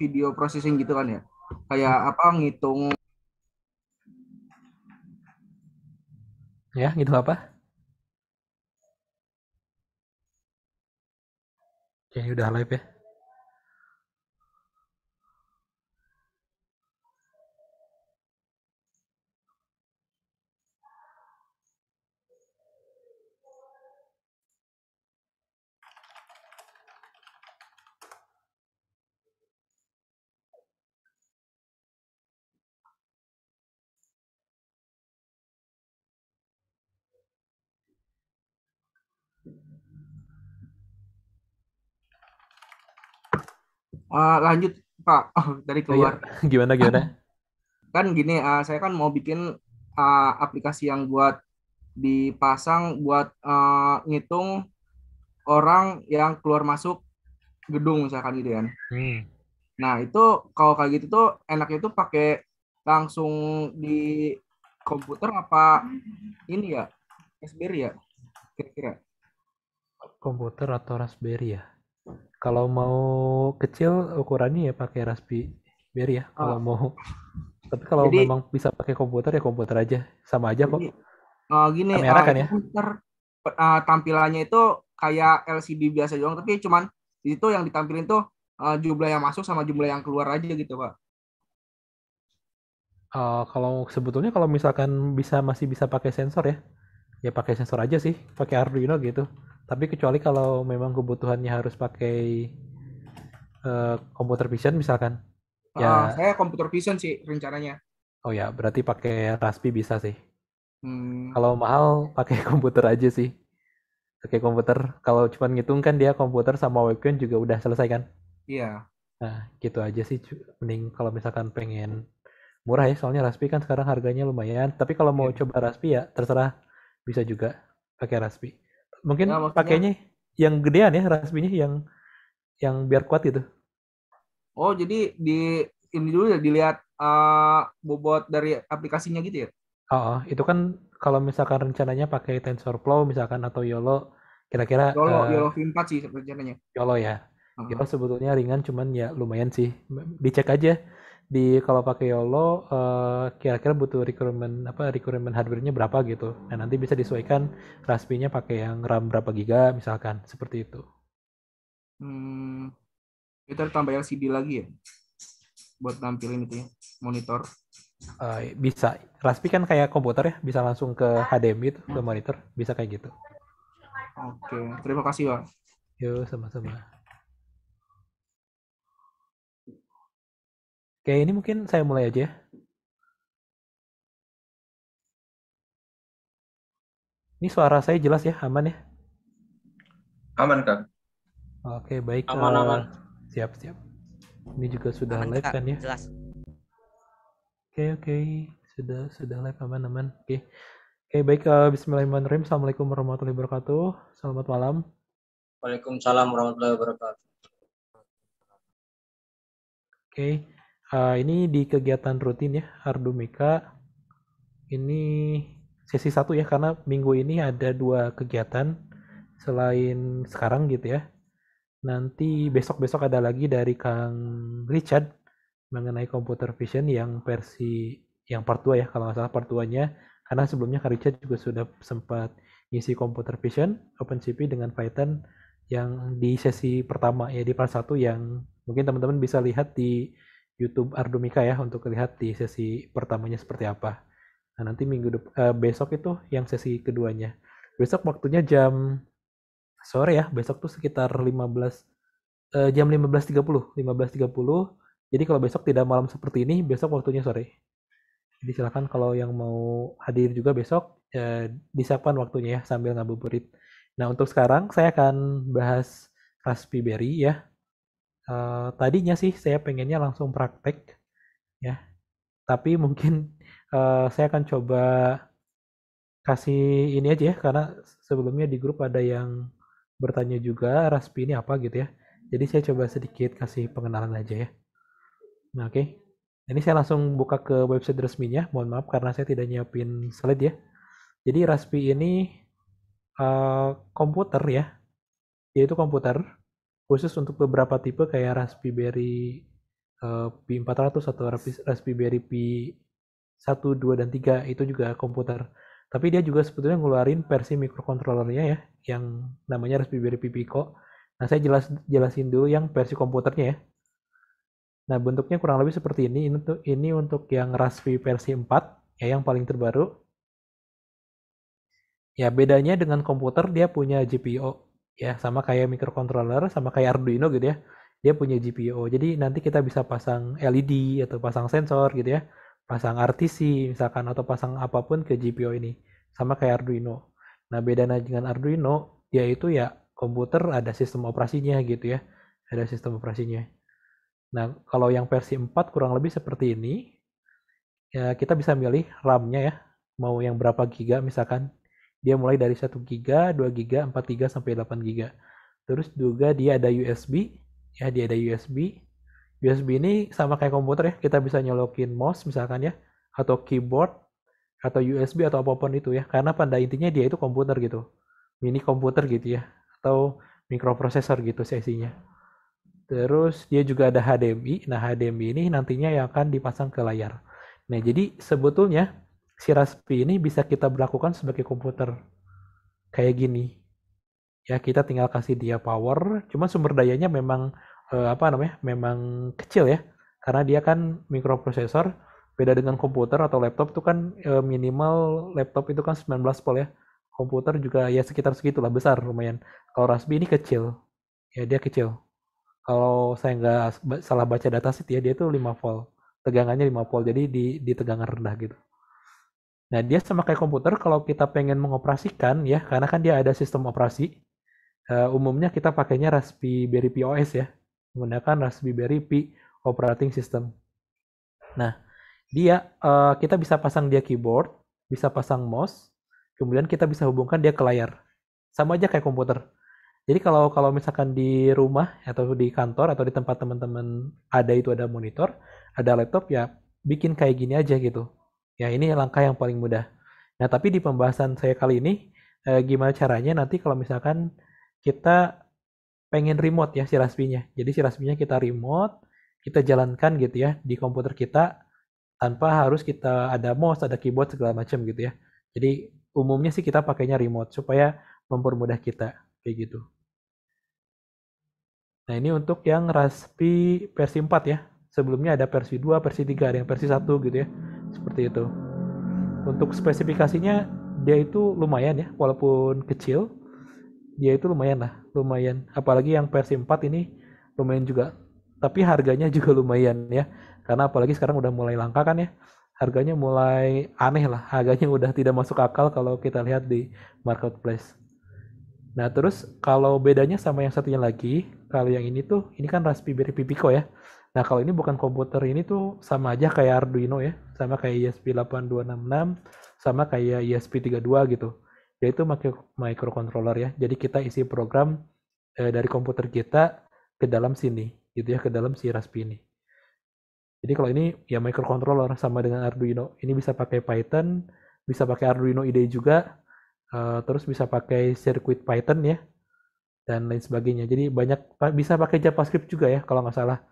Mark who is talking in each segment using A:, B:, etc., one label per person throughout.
A: video processing gitu kan ya kayak apa ngitung
B: ya gitu apa Oke, udah live ya.
A: uh, lanjut pak oh, dari oh, iya. keluar gimana gimana kan gini uh, saya kan mau bikin uh, aplikasi yang buat dipasang buat uh, ngitung orang yang keluar masuk gedung misalkan gitu kan hmm. nah itu kalau kayak gitu tuh enaknya tuh pakai langsung di komputer apa ini ya Raspberry ya kira-kira
C: komputer atau Raspberry ya kalau mau kecil ukurannya ya pakai Raspberry ya kalau oh. mau tapi kalau Jadi, memang bisa pakai komputer ya komputer aja sama aja kok
A: uh, gini kamera uh, eh, kan ya komputer uh, tampilannya itu kayak LCD biasa doang tapi cuman itu yang ditampilin tuh uh, jumlah yang masuk sama jumlah yang keluar aja gitu pak
C: uh, kalau sebetulnya kalau misalkan bisa masih bisa pakai sensor ya ya pakai sensor aja sih pakai Arduino gitu tapi kecuali kalau memang kebutuhannya harus pakai uh, eh, komputer vision misalkan uh, ya
A: saya komputer vision sih rencananya
C: oh ya berarti pakai Raspi bisa sih hmm. kalau mahal pakai komputer aja sih pakai komputer kalau cuma ngitung kan dia komputer sama webcam juga udah selesai kan iya yeah. nah gitu aja sih mending kalau misalkan pengen murah ya soalnya Raspi kan sekarang harganya lumayan tapi kalau mau yeah. coba Raspi ya terserah bisa juga pakai Raspi mungkin ya, pakainya yang gedean ya rasminya yang yang biar kuat gitu.
A: Oh, jadi di ini dulu ya dilihat uh, bobot dari aplikasinya gitu ya?
C: Oh, oh, itu kan kalau misalkan rencananya pakai TensorFlow misalkan atau YOLO kira-kira YOLO, uh, YOLO
A: V4 sih rencananya.
C: YOLO ya. Uh -huh. YOLO sebetulnya ringan cuman ya lumayan sih. Dicek aja di kalau pakai YOLO uh, kira-kira butuh requirement apa requirement hardware-nya berapa gitu. Nah, nanti bisa disesuaikan raspinya pakai yang RAM berapa giga misalkan, seperti itu.
A: Hmm, kita tambah yang CD lagi ya buat tampilin itu ya, monitor. Uh,
C: bisa. raspi kan kayak komputer ya, bisa langsung ke HDMI itu, ke hmm. monitor, bisa kayak gitu.
A: Oke, terima kasih, Pak.
C: Yo, sama-sama.
B: Oke ini mungkin saya mulai aja ya. Ini suara saya jelas ya, aman ya? Aman, Kak.
C: Oke, baik. Aman, uh, aman. Siap, siap. Ini juga sudah aman, live kan ya? Jelas. Oke, oke. Sudah sudah live aman, aman. Oke. Oke, baik. Uh, Bismillahirrahmanirrahim. Assalamualaikum warahmatullahi wabarakatuh. Selamat malam.
B: Waalaikumsalam warahmatullahi wabarakatuh.
C: Oke uh, ini di kegiatan rutin ya Ardu Mika. ini sesi satu ya karena minggu ini ada dua kegiatan selain sekarang gitu ya nanti besok-besok ada lagi dari Kang Richard mengenai computer vision yang versi yang part 2 ya kalau nggak salah part 2 nya karena sebelumnya Kang Richard juga sudah sempat ngisi computer vision OpenCV dengan Python yang di sesi pertama ya di part 1 yang mungkin teman-teman bisa lihat di YouTube Ardomika ya untuk lihat di sesi pertamanya seperti apa. Nah, nanti minggu uh, besok itu yang sesi keduanya. Besok waktunya jam sore ya. Besok tuh sekitar 15 uh, eh, jam 15.30, 15.30. Jadi kalau besok tidak malam seperti ini, besok waktunya sore. Jadi silakan kalau yang mau hadir juga besok uh, disiapkan waktunya ya sambil ngabuburit. Nah, untuk sekarang saya akan bahas Raspberry ya uh, tadinya sih saya pengennya langsung praktek ya tapi mungkin uh, saya akan coba kasih ini aja ya karena sebelumnya di grup ada yang bertanya juga raspi ini apa gitu ya jadi saya coba sedikit kasih pengenalan aja ya nah, oke okay. ini saya langsung buka ke website resminya mohon maaf karena saya tidak nyiapin slide ya jadi raspi ini uh, komputer ya yaitu komputer khusus untuk beberapa tipe kayak Raspberry uh, eh, P400 atau Raspberry P1, 2, dan 3 itu juga komputer. Tapi dia juga sebetulnya ngeluarin versi mikrokontrolernya ya, yang namanya Raspberry Pi Pico. Nah, saya jelas jelasin dulu yang versi komputernya ya. Nah, bentuknya kurang lebih seperti ini. Ini untuk, ini untuk yang Raspberry versi 4, ya yang paling terbaru. Ya, bedanya dengan komputer dia punya GPIO ya sama kayak microcontroller sama kayak Arduino gitu ya dia punya GPIO jadi nanti kita bisa pasang LED atau pasang sensor gitu ya pasang RTC misalkan atau pasang apapun ke GPIO ini sama kayak Arduino nah bedanya dengan Arduino dia itu ya komputer ada sistem operasinya gitu ya ada sistem operasinya nah kalau yang versi 4 kurang lebih seperti ini ya kita bisa milih RAM-nya ya mau yang berapa giga misalkan dia mulai dari 1 giga 2 giga 4 giga sampai 8 giga Terus juga dia ada USB, ya dia ada USB. USB ini sama kayak komputer ya, kita bisa nyolokin mouse misalkan ya, atau keyboard, atau USB atau apapun itu ya. Karena pada intinya dia itu komputer gitu, mini komputer gitu ya, atau mikroprosesor gitu sesinya. Terus dia juga ada HDMI. Nah, HDMI ini nantinya yang akan dipasang ke layar. Nah, jadi sebetulnya si Raspi ini bisa kita berlakukan sebagai komputer kayak gini ya kita tinggal kasih dia power cuma sumber dayanya memang eh, apa namanya memang kecil ya karena dia kan mikroprosesor beda dengan komputer atau laptop itu kan eh, minimal laptop itu kan 19 volt ya komputer juga ya sekitar segitulah besar lumayan kalau Raspberry ini kecil ya dia kecil kalau saya nggak salah baca data sih ya dia itu 5 volt tegangannya 5 volt jadi di, di tegangan rendah gitu Nah, dia sama kayak komputer kalau kita pengen mengoperasikan ya, karena kan dia ada sistem operasi. Uh, umumnya kita pakainya Raspberry Pi OS ya, menggunakan Raspberry Pi operating system. Nah, dia uh, kita bisa pasang dia keyboard, bisa pasang mouse, kemudian kita bisa hubungkan dia ke layar. Sama aja kayak komputer. Jadi kalau kalau misalkan di rumah atau di kantor atau di tempat teman-teman ada itu ada monitor, ada laptop ya bikin kayak gini aja gitu Ya, ini langkah yang paling mudah. Nah, tapi di pembahasan saya kali ini, eh, gimana caranya nanti kalau misalkan kita pengen remote ya si raspinya, Jadi si raspinya kita remote, kita jalankan gitu ya di komputer kita tanpa harus kita ada mouse, ada keyboard segala macam gitu ya. Jadi umumnya sih kita pakainya remote supaya mempermudah kita kayak gitu. Nah, ini untuk yang Raspi versi 4 ya. Sebelumnya ada versi 2, versi 3, ada yang versi 1 gitu ya seperti itu untuk spesifikasinya dia itu lumayan ya walaupun kecil dia itu lumayan lah lumayan apalagi yang versi 4 ini lumayan juga tapi harganya juga lumayan ya karena apalagi sekarang udah mulai langka kan ya harganya mulai aneh lah harganya udah tidak masuk akal kalau kita lihat di marketplace nah terus kalau bedanya sama yang satunya lagi kalau yang ini tuh ini kan Raspberry Pico ya Nah, kalau ini bukan komputer ini tuh sama aja kayak Arduino ya, sama kayak ESP8266, sama kayak ESP32 gitu. Yaitu microcontroller ya. Jadi kita isi program eh, dari komputer kita ke dalam sini gitu ya, ke dalam si Raspi ini. Jadi kalau ini ya microcontroller sama dengan Arduino. Ini bisa pakai Python, bisa pakai Arduino IDE juga, eh, terus bisa pakai circuit Python ya dan lain sebagainya. Jadi banyak bisa pakai JavaScript juga ya kalau nggak salah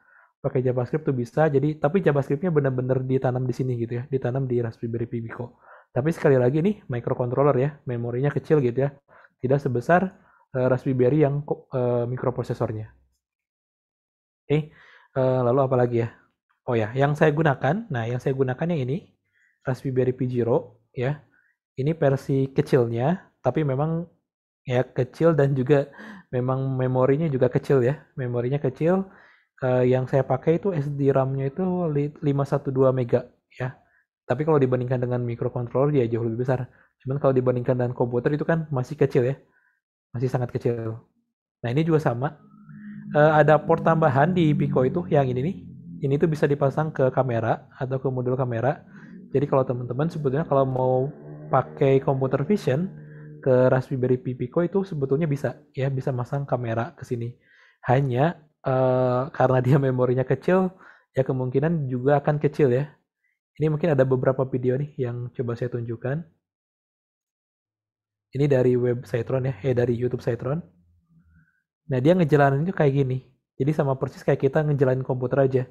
C: pakai JavaScript tuh bisa. Jadi tapi JavaScriptnya benar-benar ditanam di sini gitu ya, ditanam di Raspberry Pi Pico. Tapi sekali lagi nih microcontroller ya, memorinya kecil gitu ya, tidak sebesar uh, Raspberry yang uh, mikroprosesornya. Oke, okay. uh, eh, lalu apa lagi ya? Oh ya, yang saya gunakan, nah yang saya gunakan yang ini Raspberry Pi Zero ya. Ini versi kecilnya, tapi memang ya kecil dan juga memang memorinya juga kecil ya, memorinya kecil uh, yang saya pakai itu SD RAM-nya itu 512 mega ya. Tapi kalau dibandingkan dengan microcontroller dia ya jauh lebih besar. Cuman kalau dibandingkan dengan komputer itu kan masih kecil ya. Masih sangat kecil. Nah, ini juga sama. Uh, ada port tambahan di Pico itu yang ini nih. Ini tuh bisa dipasang ke kamera atau ke modul kamera. Jadi kalau teman-teman sebetulnya kalau mau pakai komputer vision ke Raspberry Pi Pico itu sebetulnya bisa ya bisa masang kamera ke sini. Hanya Eh, karena dia memorinya kecil, ya kemungkinan juga akan kecil ya. Ini mungkin ada beberapa video nih yang coba saya tunjukkan. Ini dari web Citron ya, eh dari YouTube Citron. Nah dia ngejalanin itu kayak gini. Jadi sama persis kayak kita ngejalanin komputer aja.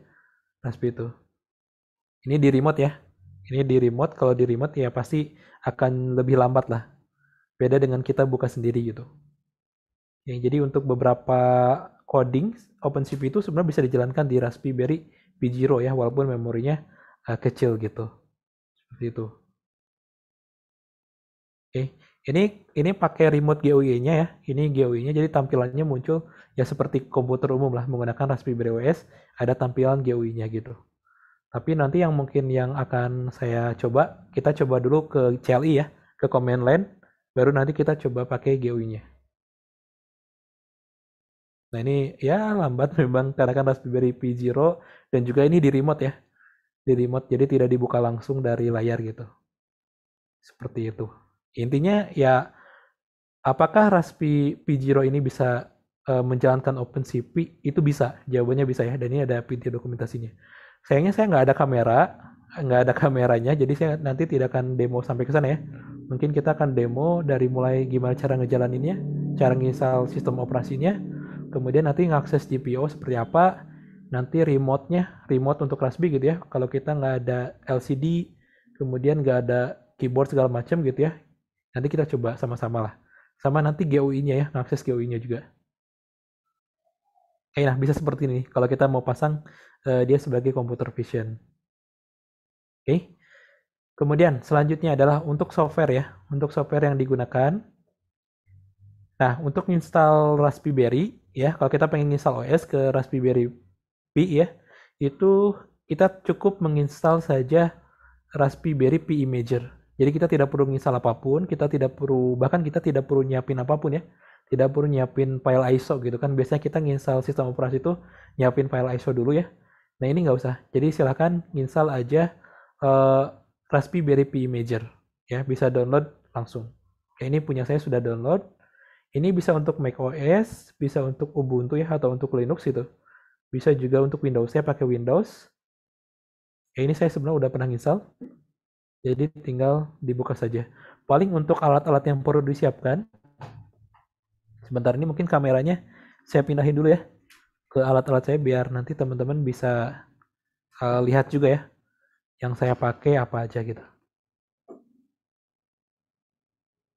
C: Nah seperti itu. Ini di remote ya. Ini di remote, kalau di remote ya pasti akan lebih lambat lah. Beda dengan kita buka sendiri gitu. Ya, jadi untuk beberapa coding OpenCV itu sebenarnya bisa dijalankan di Raspberry Pi Zero ya walaupun memorinya uh, kecil gitu. Seperti itu. Oke, okay. ini ini pakai remote GUI-nya ya. Ini GUI-nya jadi tampilannya muncul ya seperti komputer umum lah menggunakan Raspberry OS ada tampilan GUI-nya gitu. Tapi nanti yang mungkin yang akan saya coba, kita coba dulu ke CLI ya, ke command line, baru nanti kita coba pakai GUI-nya. Nah ini ya lambat memang karena kan Raspberry Pi Zero dan juga ini di remote ya. Di remote jadi tidak dibuka langsung dari layar gitu. Seperti itu. Intinya ya apakah Raspberry Pi Zero ini bisa e, menjalankan OpenCV? Itu bisa. Jawabannya bisa ya. Dan ini ada pintu dokumentasinya. Sayangnya saya nggak ada kamera, nggak ada kameranya, jadi saya nanti tidak akan demo sampai ke sana ya. Mungkin kita akan demo dari mulai gimana cara ngejalaninnya, cara nginstal sistem operasinya, kemudian nanti ngakses GPO seperti apa, nanti remote-nya, remote untuk Raspberry gitu ya, kalau kita nggak ada LCD, kemudian nggak ada keyboard segala macam gitu ya, nanti kita coba sama-sama lah. Sama nanti GUI-nya ya, ngakses GUI-nya juga. Oke, nah bisa seperti ini kalau kita mau pasang uh, dia sebagai computer vision. Oke. Kemudian selanjutnya adalah untuk software ya, untuk software yang digunakan. Nah, untuk install Raspberry ya kalau kita pengen install OS ke Raspberry Pi ya itu kita cukup menginstal saja Raspberry Pi Imager jadi kita tidak perlu menginstal apapun kita tidak perlu bahkan kita tidak perlu nyiapin apapun ya tidak perlu nyiapin file ISO gitu kan biasanya kita nginstal sistem operasi itu nyiapin file ISO dulu ya nah ini nggak usah jadi silahkan install aja uh, Raspberry Pi Imager ya bisa download langsung Oke, ini punya saya sudah download ini bisa untuk macOS, bisa untuk Ubuntu ya, atau untuk Linux itu. Bisa juga untuk windows Saya pakai Windows. Ya, ini saya sebenarnya udah pernah install. Jadi tinggal dibuka saja. Paling untuk alat-alat yang perlu disiapkan. Sebentar ini mungkin kameranya saya pindahin dulu ya ke alat-alat saya biar nanti teman-teman bisa uh, lihat juga ya yang saya pakai apa aja gitu.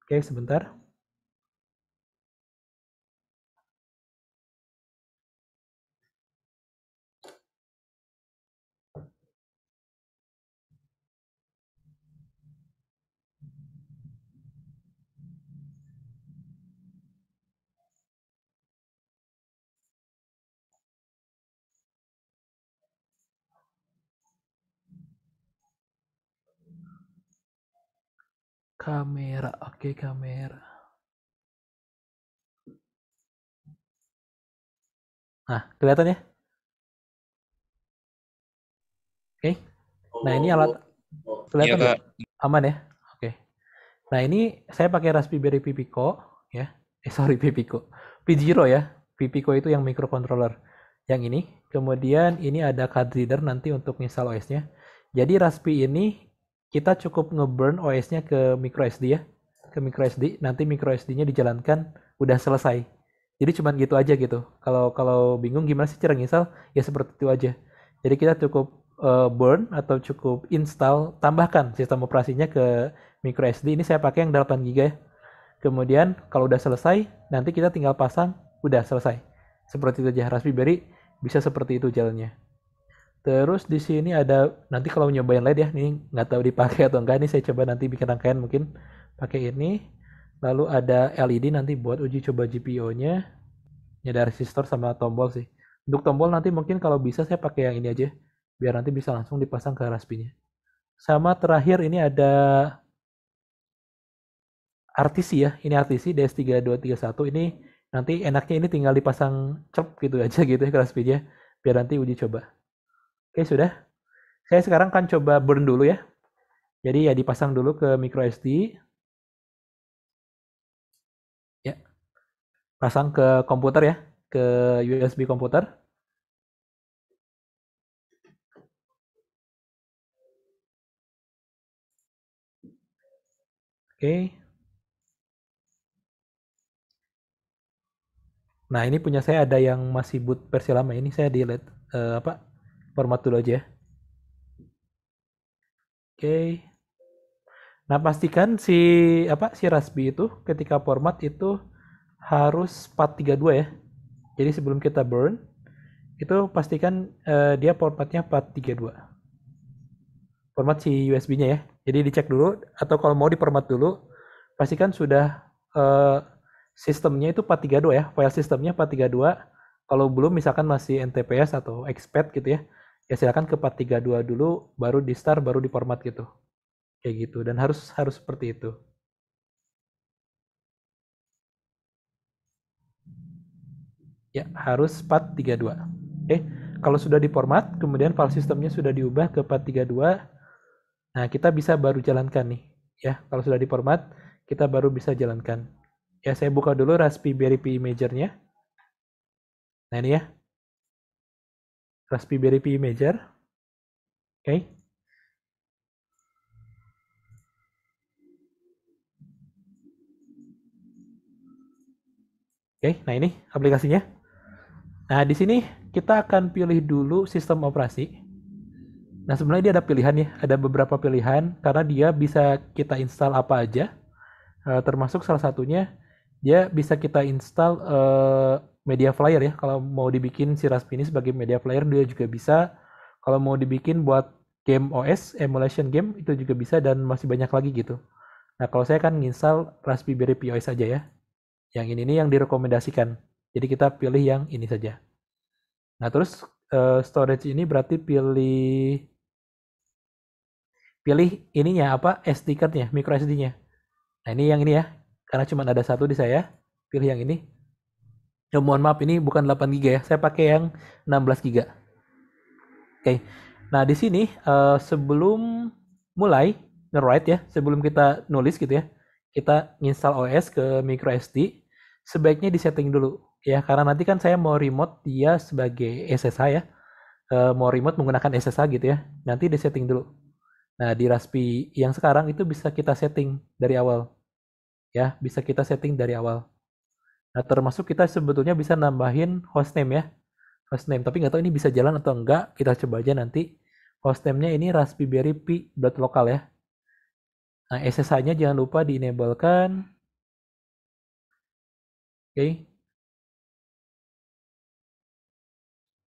B: Oke, sebentar. kamera oke okay, kamera nah kelihatan ya oke okay. nah ini alat oh, oh. Iya, kelihatan ya,
C: aman ya oke okay. nah ini saya pakai Raspberry Pi Pico ya eh sorry Pi Pico Pi Zero ya Pi Pico itu yang microcontroller yang ini kemudian ini ada card reader nanti untuk install OS-nya jadi Raspi ini kita cukup ngeburn OS-nya ke micro SD ya, ke micro SD Nanti micro sd nya dijalankan udah selesai. Jadi cuman gitu aja gitu. Kalau kalau bingung gimana sih cara ngisal, ya seperti itu aja. Jadi kita cukup uh, burn atau cukup install, tambahkan sistem operasinya ke micro SD. Ini saya pakai yang 8 GB ya. Kemudian kalau udah selesai, nanti kita tinggal pasang, udah selesai. Seperti itu aja Raspberry bisa seperti itu jalannya. Terus di sini ada nanti kalau nyobain LED ya, nih nggak tahu dipakai atau enggak ini saya coba nanti bikin rangkaian mungkin pakai ini. Lalu ada LED nanti buat uji coba GPIO-nya. Ini ada resistor sama tombol sih. Untuk tombol nanti mungkin kalau bisa saya pakai yang ini aja biar nanti bisa langsung dipasang ke Raspi-nya. Sama terakhir ini ada RTC ya. Ini RTC DS3231 ini nanti enaknya ini tinggal dipasang cep gitu aja gitu ya ke Raspi-nya. biar nanti uji coba. Oke, sudah. Saya sekarang akan coba burn dulu ya. Jadi ya dipasang
B: dulu ke micro SD. Ya. Pasang ke komputer ya, ke USB komputer. Oke.
C: Nah, ini punya saya ada yang masih boot versi lama. Ini saya delete uh, apa? format dulu aja. Ya. Oke. Nah, pastikan si apa si Rasbi itu ketika format itu harus 432 ya. Jadi sebelum kita burn itu pastikan uh, dia formatnya 432. Format si USB-nya ya. Jadi dicek dulu atau kalau mau diformat dulu pastikan sudah uh, sistemnya itu 432 ya. File sistemnya 432. Kalau belum misalkan masih NTPS atau expat gitu ya ya silakan ke 432 dulu baru di start baru di format gitu kayak gitu dan harus harus seperti itu ya harus 432 oke okay. kalau sudah di format kemudian file sistemnya sudah diubah ke 432 nah kita bisa baru jalankan nih ya kalau sudah di format kita baru bisa jalankan ya saya buka dulu Raspberry
B: Pi Imager-nya nah ini ya Raspberry Pi Major. Okay.
C: Oke, okay, nah ini aplikasinya. Nah, di sini kita akan pilih dulu sistem operasi. Nah, sebenarnya dia ada pilihan ya, ada beberapa pilihan karena dia bisa kita install apa aja. Eh, termasuk salah satunya dia bisa kita install eh, media flyer ya. Kalau mau dibikin si Raspi ini sebagai media flyer dia juga bisa. Kalau mau dibikin buat game OS, emulation game itu juga bisa dan masih banyak lagi gitu. Nah kalau saya kan nginstal Raspberry Pi OS aja ya. Yang ini nih yang direkomendasikan. Jadi kita pilih yang ini saja. Nah terus eh, storage ini berarti pilih pilih ininya apa SD cardnya, micro SD-nya. Nah ini yang ini ya, karena cuma ada satu di saya, pilih yang ini. Ya mohon maaf ini bukan 8 GB ya, saya pakai yang 16 GB. Oke. Nah, di sini uh, sebelum mulai nge-write ya, sebelum kita nulis gitu ya, kita install OS ke micro SD sebaiknya di setting dulu ya karena nanti kan saya mau remote dia sebagai SSH ya. Uh, mau remote menggunakan SSH gitu ya. Nanti di setting dulu. Nah, di Raspi yang sekarang itu bisa kita setting dari awal. Ya, bisa kita setting dari awal. Nah, termasuk kita sebetulnya bisa nambahin hostname ya. Hostname, tapi nggak tahu ini bisa jalan atau enggak. Kita coba aja nanti. Hostname-nya ini raspberry pi buat lokal ya.
B: Nah, SSH-nya jangan lupa di kan Oke. Okay.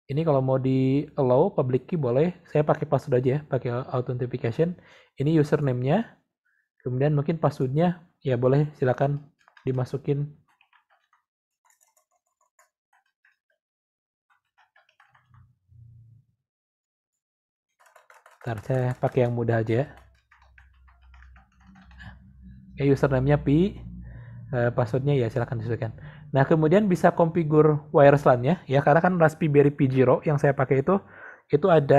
B: Ini kalau mau di allow
C: public key boleh. Saya pakai password aja ya, pakai authentication. Ini username-nya. Kemudian mungkin password-nya ya boleh silakan dimasukin Ntar saya pakai yang mudah aja Oke, ya. eh, username-nya pi, eh, passwordnya ya silahkan disesuaikan. Nah, kemudian bisa konfigur wireless LAN-nya ya karena kan Raspberry Pi Zero yang saya pakai itu itu ada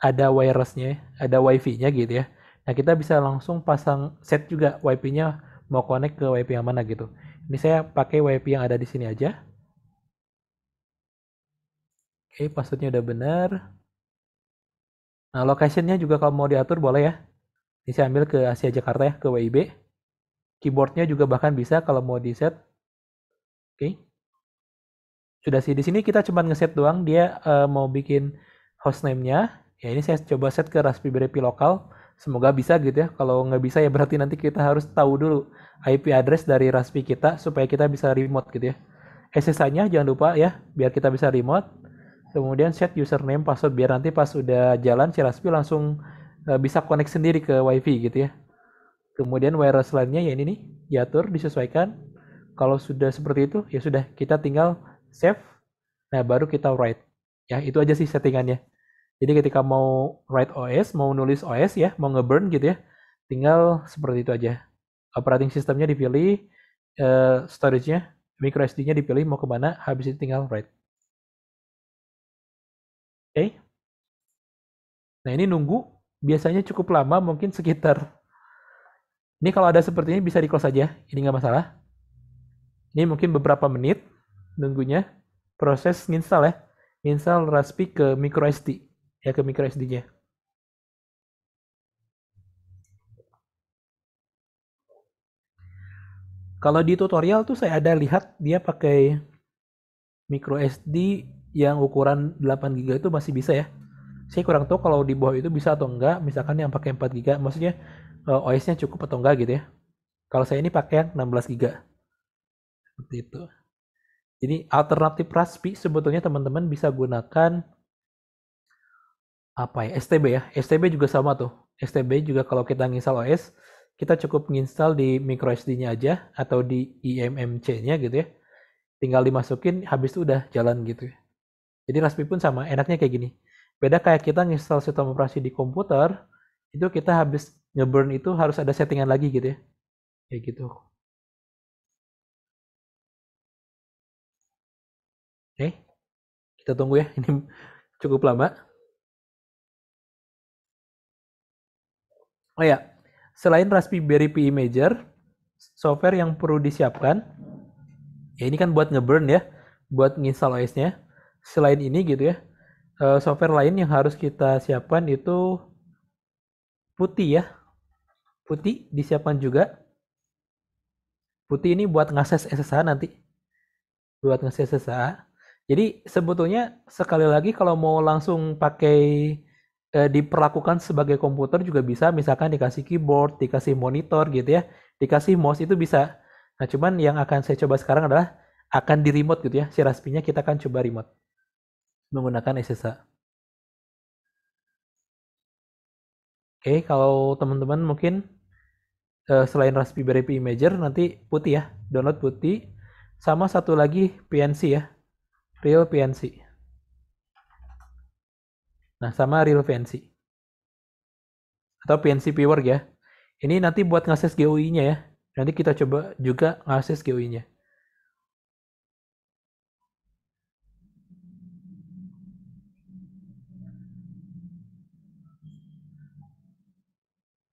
C: ada wireless-nya, ada WiFi-nya gitu ya. Nah, kita bisa langsung pasang set juga WiFi-nya mau connect ke WiFi yang mana gitu. Ini saya pakai WiFi yang ada di sini aja. Oke, passwordnya udah benar. Nah, locationnya juga kalau mau diatur boleh ya. Ini saya ambil ke Asia Jakarta ya, ke WIB. Keyboardnya juga bahkan bisa kalau mau di set. Oke. Okay. Sudah sih. Di sini kita cuma ngeset doang. Dia uh, mau bikin hostname-nya. Ya ini saya coba set ke Raspberry Pi lokal. Semoga bisa gitu ya. Kalau nggak bisa ya berarti nanti kita harus tahu dulu IP address dari Raspberry kita supaya kita bisa remote gitu ya. SSH-nya jangan lupa ya, biar kita bisa remote kemudian set username password biar nanti pas udah jalan Ciraspi langsung uh, bisa connect sendiri ke wifi gitu ya kemudian wireless lainnya ya ini nih diatur disesuaikan kalau sudah seperti itu ya sudah kita tinggal save nah baru kita write ya itu aja sih settingannya jadi ketika mau write OS mau nulis OS ya mau ngeburn gitu ya tinggal seperti itu aja operating sistemnya dipilih uh, storage-nya micro SD-nya dipilih mau kemana habis itu tinggal write eh nah ini nunggu biasanya cukup lama mungkin sekitar ini kalau ada seperti ini bisa di close aja ini nggak masalah ini mungkin beberapa menit nunggunya proses install ya install Raspi ke micro SD ya ke micro sd nya kalau di tutorial tuh saya ada lihat dia pakai micro SD yang ukuran 8 GB itu masih bisa ya saya kurang tahu kalau di bawah itu bisa atau enggak misalkan yang pakai 4 GB maksudnya eh, OS-nya cukup atau enggak gitu ya kalau saya ini pakai yang 16 GB seperti itu jadi alternatif Raspi sebetulnya teman-teman bisa gunakan apa ya STB ya STB juga sama tuh STB juga kalau kita nginstal OS kita cukup nginstal di micro sd nya aja atau di IMMC-nya gitu ya tinggal dimasukin habis itu udah jalan gitu ya jadi Raspi pun sama, enaknya kayak gini. Beda kayak kita nginstal sistem operasi di komputer, itu kita habis ngeburn itu harus ada
B: settingan lagi gitu ya. Kayak gitu. Oke, kita tunggu ya. Ini cukup lama. Oh ya, selain
C: Raspberry Pi Imager, e software yang perlu disiapkan, ya ini kan buat ngeburn ya, buat nginstall OS-nya selain ini gitu ya eh, software lain yang harus kita siapkan itu putih ya putih disiapkan juga putih ini buat ngases SSH nanti buat ngases SSH jadi sebetulnya sekali lagi kalau mau langsung pakai eh, diperlakukan sebagai komputer juga bisa, misalkan dikasih keyboard, dikasih monitor gitu ya, dikasih mouse itu bisa. Nah cuman yang akan saya coba sekarang adalah akan di remote gitu ya, si raspinya kita akan coba remote menggunakan SSH. Oke, kalau teman-teman mungkin eh, selain Raspberry Pi Imager nanti putih ya, download putih. Sama satu lagi PNC ya, Real PNC. Nah, sama Real PNC. Atau PNC Power ya. Ini nanti buat ngakses GUI-nya ya. Nanti kita coba juga ngakses GUI-nya.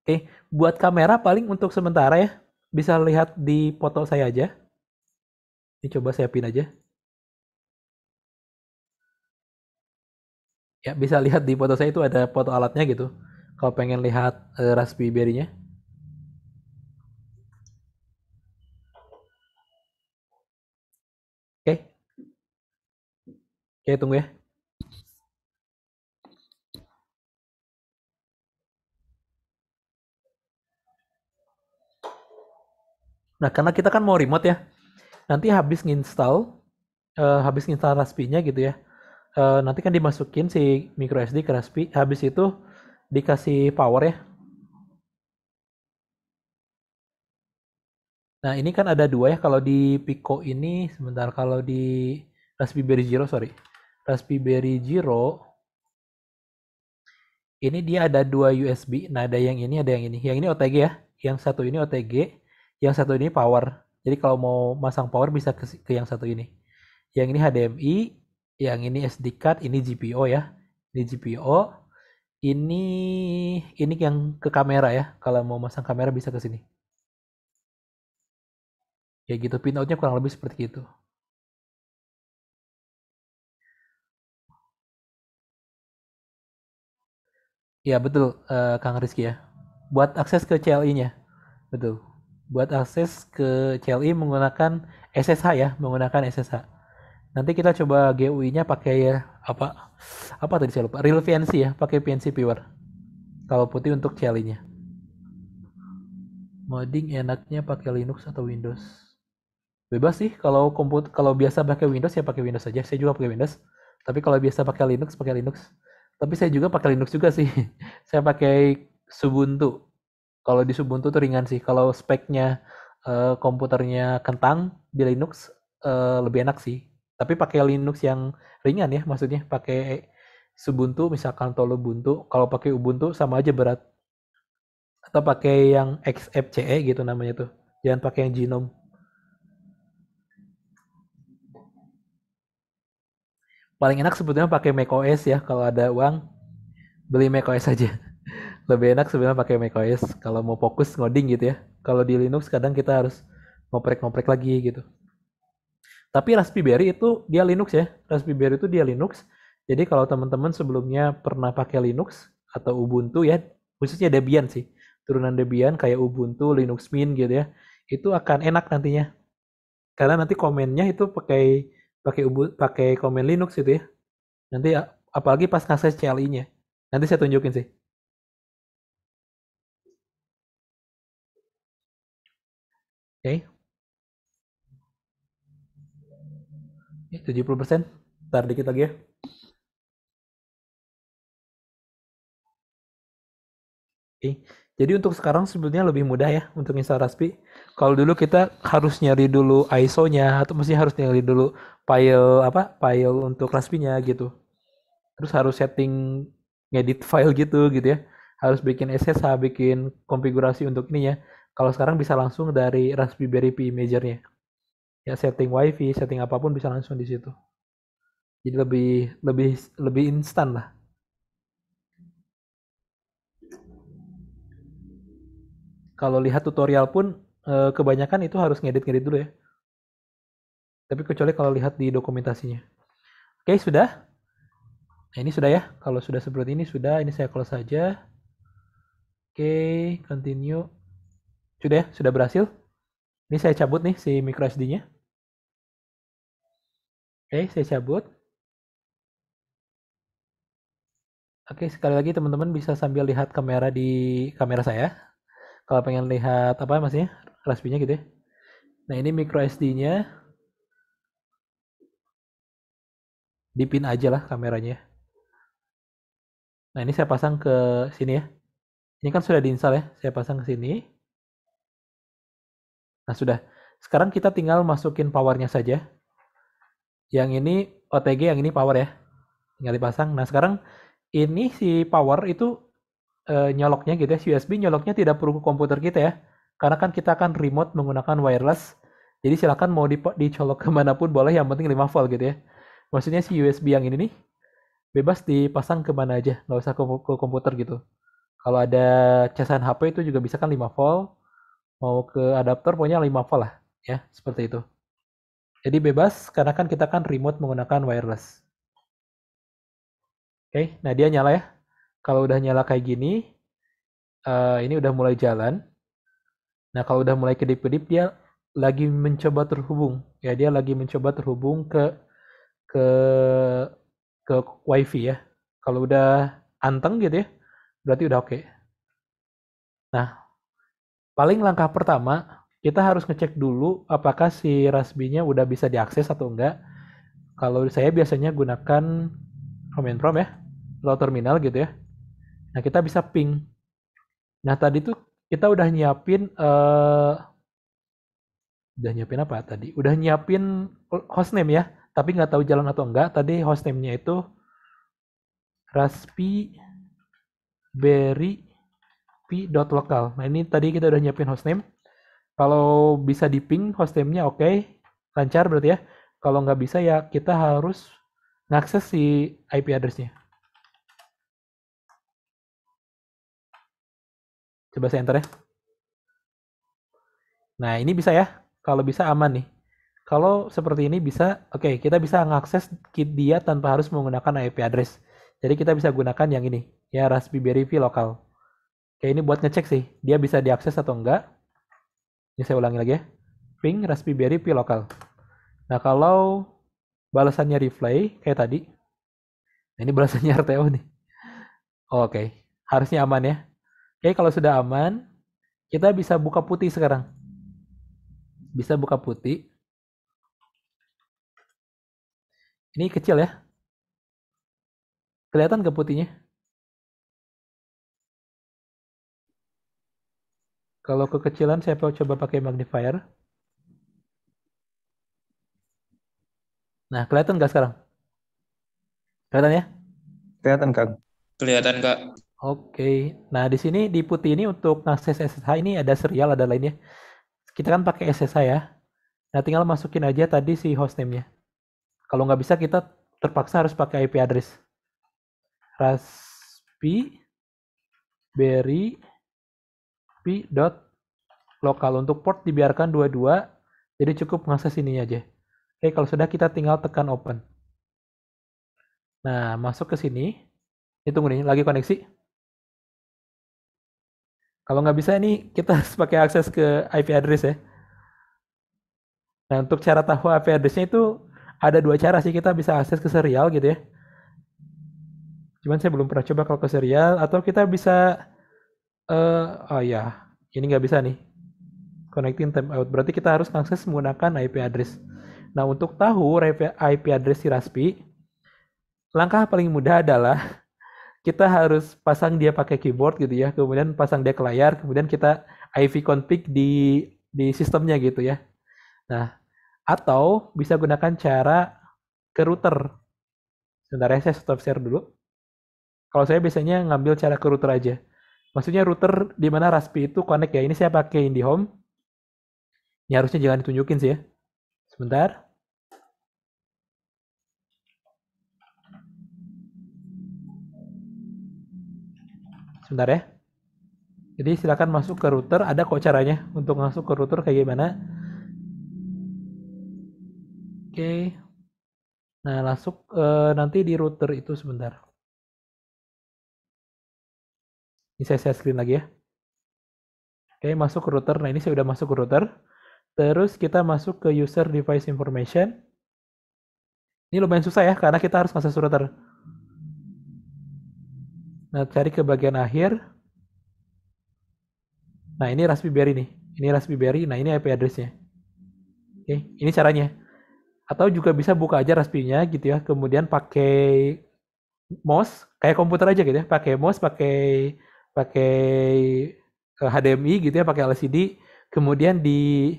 C: Oke, eh, buat kamera paling untuk sementara ya. Bisa lihat di foto saya aja. Ini coba saya pin aja. Ya, bisa lihat di foto saya itu ada foto alatnya gitu. Kalau pengen lihat uh, eh, Raspberry Berry-nya.
B: Oke. Oke, tunggu ya.
C: Nah, karena kita kan mau remote ya. Nanti habis nginstall, uh, habis nginstall raspi nya gitu ya. Uh, nanti kan dimasukin si micro SD ke Raspi, habis itu dikasih power ya. Nah, ini kan ada dua ya. Kalau di Pico ini, sebentar. Kalau di Raspberry Zero, sorry. Raspberry Zero, ini dia ada dua USB. Nah, ada yang ini, ada yang ini. Yang ini OTG ya. Yang satu ini OTG yang satu ini power jadi kalau mau masang power bisa ke, ke yang satu ini yang ini HDMI yang ini SD card ini GPO ya ini GPO ini ini yang ke kamera ya kalau mau masang kamera bisa ke
B: sini ya gitu pinoutnya kurang lebih seperti itu Ya betul uh, Kang Rizky ya. Buat akses ke CLI-nya.
C: Betul buat akses ke CLI menggunakan SSH ya, menggunakan SSH. Nanti kita coba GUI-nya pakai apa apa tadi saya lupa, real VNC ya, pakai VNC Viewer. Kalau putih untuk CLI-nya. Modding enaknya pakai Linux atau Windows? Bebas sih, kalau komput kalau biasa pakai Windows ya pakai Windows aja. Saya juga pakai Windows. Tapi kalau biasa pakai Linux, pakai Linux. Tapi saya juga pakai Linux juga sih. saya pakai Subuntu. Kalau di Ubuntu tuh ringan sih. Kalau speknya uh, komputernya kentang di Linux uh, lebih enak sih. Tapi pakai Linux yang ringan ya, maksudnya pakai Ubuntu misalkan tolu Ubuntu. Kalau pakai Ubuntu sama aja berat. Atau pakai yang XFCE gitu namanya tuh. Jangan pakai yang Genome. Paling enak sebetulnya pakai macOS ya kalau ada uang beli macOS aja lebih enak sebenarnya pakai macOS kalau mau fokus ngoding gitu ya. Kalau di Linux kadang kita harus ngoprek-ngoprek lagi gitu. Tapi Raspberry itu dia Linux ya. Raspberry itu dia Linux. Jadi kalau teman-teman sebelumnya pernah pakai Linux atau Ubuntu ya, khususnya Debian sih. Turunan Debian kayak Ubuntu, Linux Mint gitu ya. Itu akan enak nantinya. Karena nanti komennya itu pakai pakai Ubuntu, pakai komen Linux gitu ya. Nanti apalagi pas ngakses CLI-nya.
B: Nanti saya tunjukin sih. Oke. Okay. Ini 70%. Ntar dikit lagi ya. Oke. Okay. Jadi untuk sekarang sebetulnya lebih mudah
C: ya untuk install Raspi. Kalau dulu kita harus nyari dulu ISO-nya atau mesti harus nyari dulu file apa file untuk Raspi-nya gitu. Terus harus setting ngedit file gitu gitu ya. Harus bikin SSH, bikin konfigurasi untuk ininya. Kalau sekarang bisa langsung dari Raspberry Pi Majornya. Ya setting WiFi, setting apapun bisa langsung di situ. Jadi lebih lebih lebih instan lah. Kalau lihat tutorial pun eh, kebanyakan itu harus ngedit-ngedit dulu ya. Tapi kecuali kalau lihat di dokumentasinya. Oke, sudah. Nah, ini sudah ya. Kalau sudah seperti ini sudah, ini saya close saja. Oke, continue. Sudah ya, sudah berhasil. Ini saya cabut nih si micro SD-nya. Oke, saya cabut. Oke, sekali lagi teman-teman bisa sambil lihat kamera di kamera saya. Kalau pengen lihat apa masih Raspinya gitu ya. Nah, ini micro SD-nya. Dipin aja lah kameranya. Nah, ini saya pasang ke sini ya. Ini kan sudah diinstal ya. Saya pasang ke sini. Nah, sudah. Sekarang kita tinggal masukin powernya saja. Yang ini OTG, yang ini power ya. Tinggal dipasang. Nah, sekarang ini si power itu e, nyoloknya gitu ya. Si USB nyoloknya tidak perlu ke komputer kita ya. Karena kan kita akan remote menggunakan wireless. Jadi silakan mau di, dicolok kemanapun boleh, yang penting 5 volt gitu ya. Maksudnya si USB yang ini nih, bebas dipasang kemana aja, nggak usah ke, ke komputer gitu. Kalau ada casan HP itu juga bisa kan 5 volt, mau ke adaptor punya 5 volt lah ya seperti itu jadi bebas karena kan kita kan remote menggunakan wireless oke nah dia nyala ya kalau udah nyala kayak gini uh, ini udah mulai jalan nah kalau udah mulai kedip-kedip dia lagi mencoba terhubung ya dia lagi mencoba terhubung ke ke ke wifi ya kalau udah anteng gitu ya berarti udah oke okay. nah paling langkah pertama kita harus ngecek dulu apakah si rasbinya udah bisa diakses atau enggak. Kalau saya biasanya gunakan command Prom ya, atau terminal gitu ya. Nah, kita bisa ping. Nah, tadi tuh kita udah nyiapin uh, udah nyiapin apa tadi? Udah nyiapin hostname ya, tapi nggak tahu jalan atau enggak. Tadi hostname-nya itu Raspberry p.local. Nah, ini tadi kita udah nyiapin hostname. Kalau bisa di ping hostname-nya oke, okay, lancar berarti ya. Kalau nggak bisa ya kita harus ngakses si IP address-nya.
B: Coba saya enter ya. Nah, ini bisa ya. Kalau bisa aman nih. Kalau seperti ini bisa,
C: oke, okay, kita bisa mengakses kit dia tanpa harus menggunakan IP address. Jadi kita bisa gunakan yang ini, ya Raspberry Pi lokal. Kayak ini buat ngecek sih, dia bisa diakses atau enggak. Ini saya ulangi lagi ya. Ping raspberry pi lokal. Nah, kalau balasannya reply kayak tadi. Nah, ini balasannya RTO nih. Oke, okay. harusnya aman ya. Oke, okay, kalau sudah aman, kita bisa buka putih sekarang. Bisa buka putih.
B: Ini kecil ya. Kelihatan ke putihnya? Kalau kekecilan saya coba pakai magnifier.
C: Nah, kelihatan nggak sekarang? Kelihatan
A: ya? Kelihatan, Kang. Kelihatan, Kak.
C: Oke. Nah, di sini di putih ini untuk akses SSH ini ada serial, ada lainnya. Kita kan pakai SSH ya. Nah, tinggal masukin aja tadi si hostname-nya. Kalau nggak bisa, kita terpaksa harus pakai IP address. Raspberry p dot lokal untuk port dibiarkan 22 jadi cukup mengakses ini aja oke kalau sudah kita tinggal tekan open nah masuk ke sini ini tunggu nih lagi koneksi kalau nggak bisa ini kita harus pakai akses ke IP address ya nah untuk cara tahu IP addressnya itu ada dua cara sih kita bisa akses ke serial gitu ya cuman saya belum pernah coba kalau ke serial atau kita bisa uh, oh ya ini nggak bisa nih connecting timeout berarti kita harus akses menggunakan IP address nah untuk tahu IP address si Raspi langkah paling mudah adalah kita harus pasang dia pakai keyboard gitu ya kemudian pasang dia ke layar kemudian kita IV config di di sistemnya gitu ya nah atau bisa gunakan cara ke router sebentar ya saya stop share dulu kalau saya biasanya ngambil cara ke router aja Maksudnya router di mana Raspi itu connect ya. Ini saya pakai IndiHome. Ini harusnya jangan ditunjukin sih ya. Sebentar. Sebentar ya. Jadi silakan masuk ke router. Ada kok caranya untuk masuk ke router kayak gimana. Oke.
B: Nah, langsung eh, nanti di router itu sebentar. Ini saya share screen lagi ya. Oke, masuk ke router.
C: Nah, ini saya sudah masuk ke router. Terus kita masuk ke user device information. Ini lumayan susah ya, karena kita harus masuk ke router. Nah, cari ke bagian akhir. Nah, ini Raspberry nih. Ini Raspberry, nah ini IP address-nya. Oke, ini caranya. Atau juga bisa buka aja Raspberry-nya gitu ya, kemudian pakai mouse, kayak komputer aja gitu ya, pakai mouse, pakai pakai HDMI eh, gitu ya, pakai LCD, kemudian di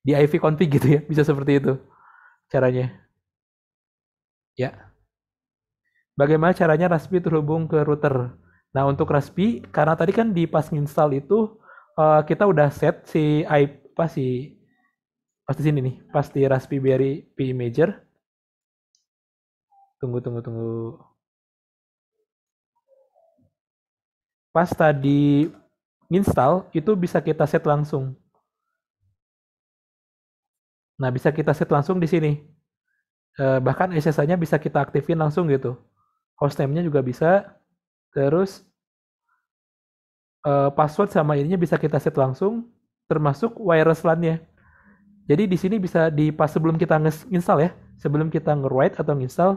C: di IV config gitu ya, bisa seperti itu caranya. Ya. Bagaimana caranya Raspi terhubung ke router? Nah, untuk Raspi, karena tadi kan di pas install itu eh, kita udah set si IP apa si pasti sini nih, pasti Raspberry BRI P Major.
B: Tunggu tunggu tunggu. pas tadi install itu bisa kita set langsung.
C: Nah, bisa kita set langsung di sini. Eh, bahkan SSH-nya bisa kita aktifin langsung gitu. Hostname-nya juga bisa. Terus eh, password sama ininya bisa kita set langsung, termasuk wireless LAN-nya. Jadi di sini bisa di pas sebelum kita install ya, sebelum kita nge-write atau install,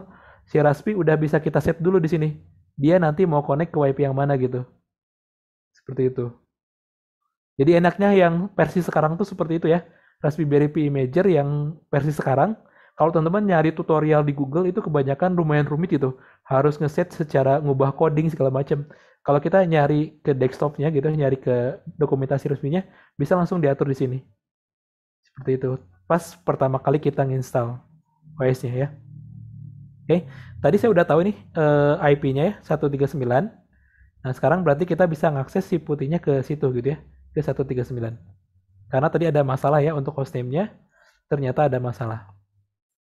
C: si Raspi udah bisa kita set dulu di sini. Dia nanti mau connect ke WiFi yang mana gitu. Seperti itu. Jadi enaknya yang versi sekarang tuh seperti itu ya. Raspberry Pi Imager yang versi sekarang, kalau teman-teman nyari tutorial di Google itu kebanyakan lumayan rumit itu. Harus ngeset secara ngubah coding segala macam. Kalau kita nyari ke desktopnya gitu, nyari ke dokumentasi resminya, bisa langsung diatur di sini. Seperti itu. Pas pertama kali kita nginstall OS-nya ya. Oke, tadi saya udah tahu nih eh, IP-nya ya, 139. Nah, sekarang berarti kita bisa mengakses si putihnya ke situ gitu ya, ke 139. Karena tadi ada masalah ya untuk hostname-nya, ternyata ada masalah.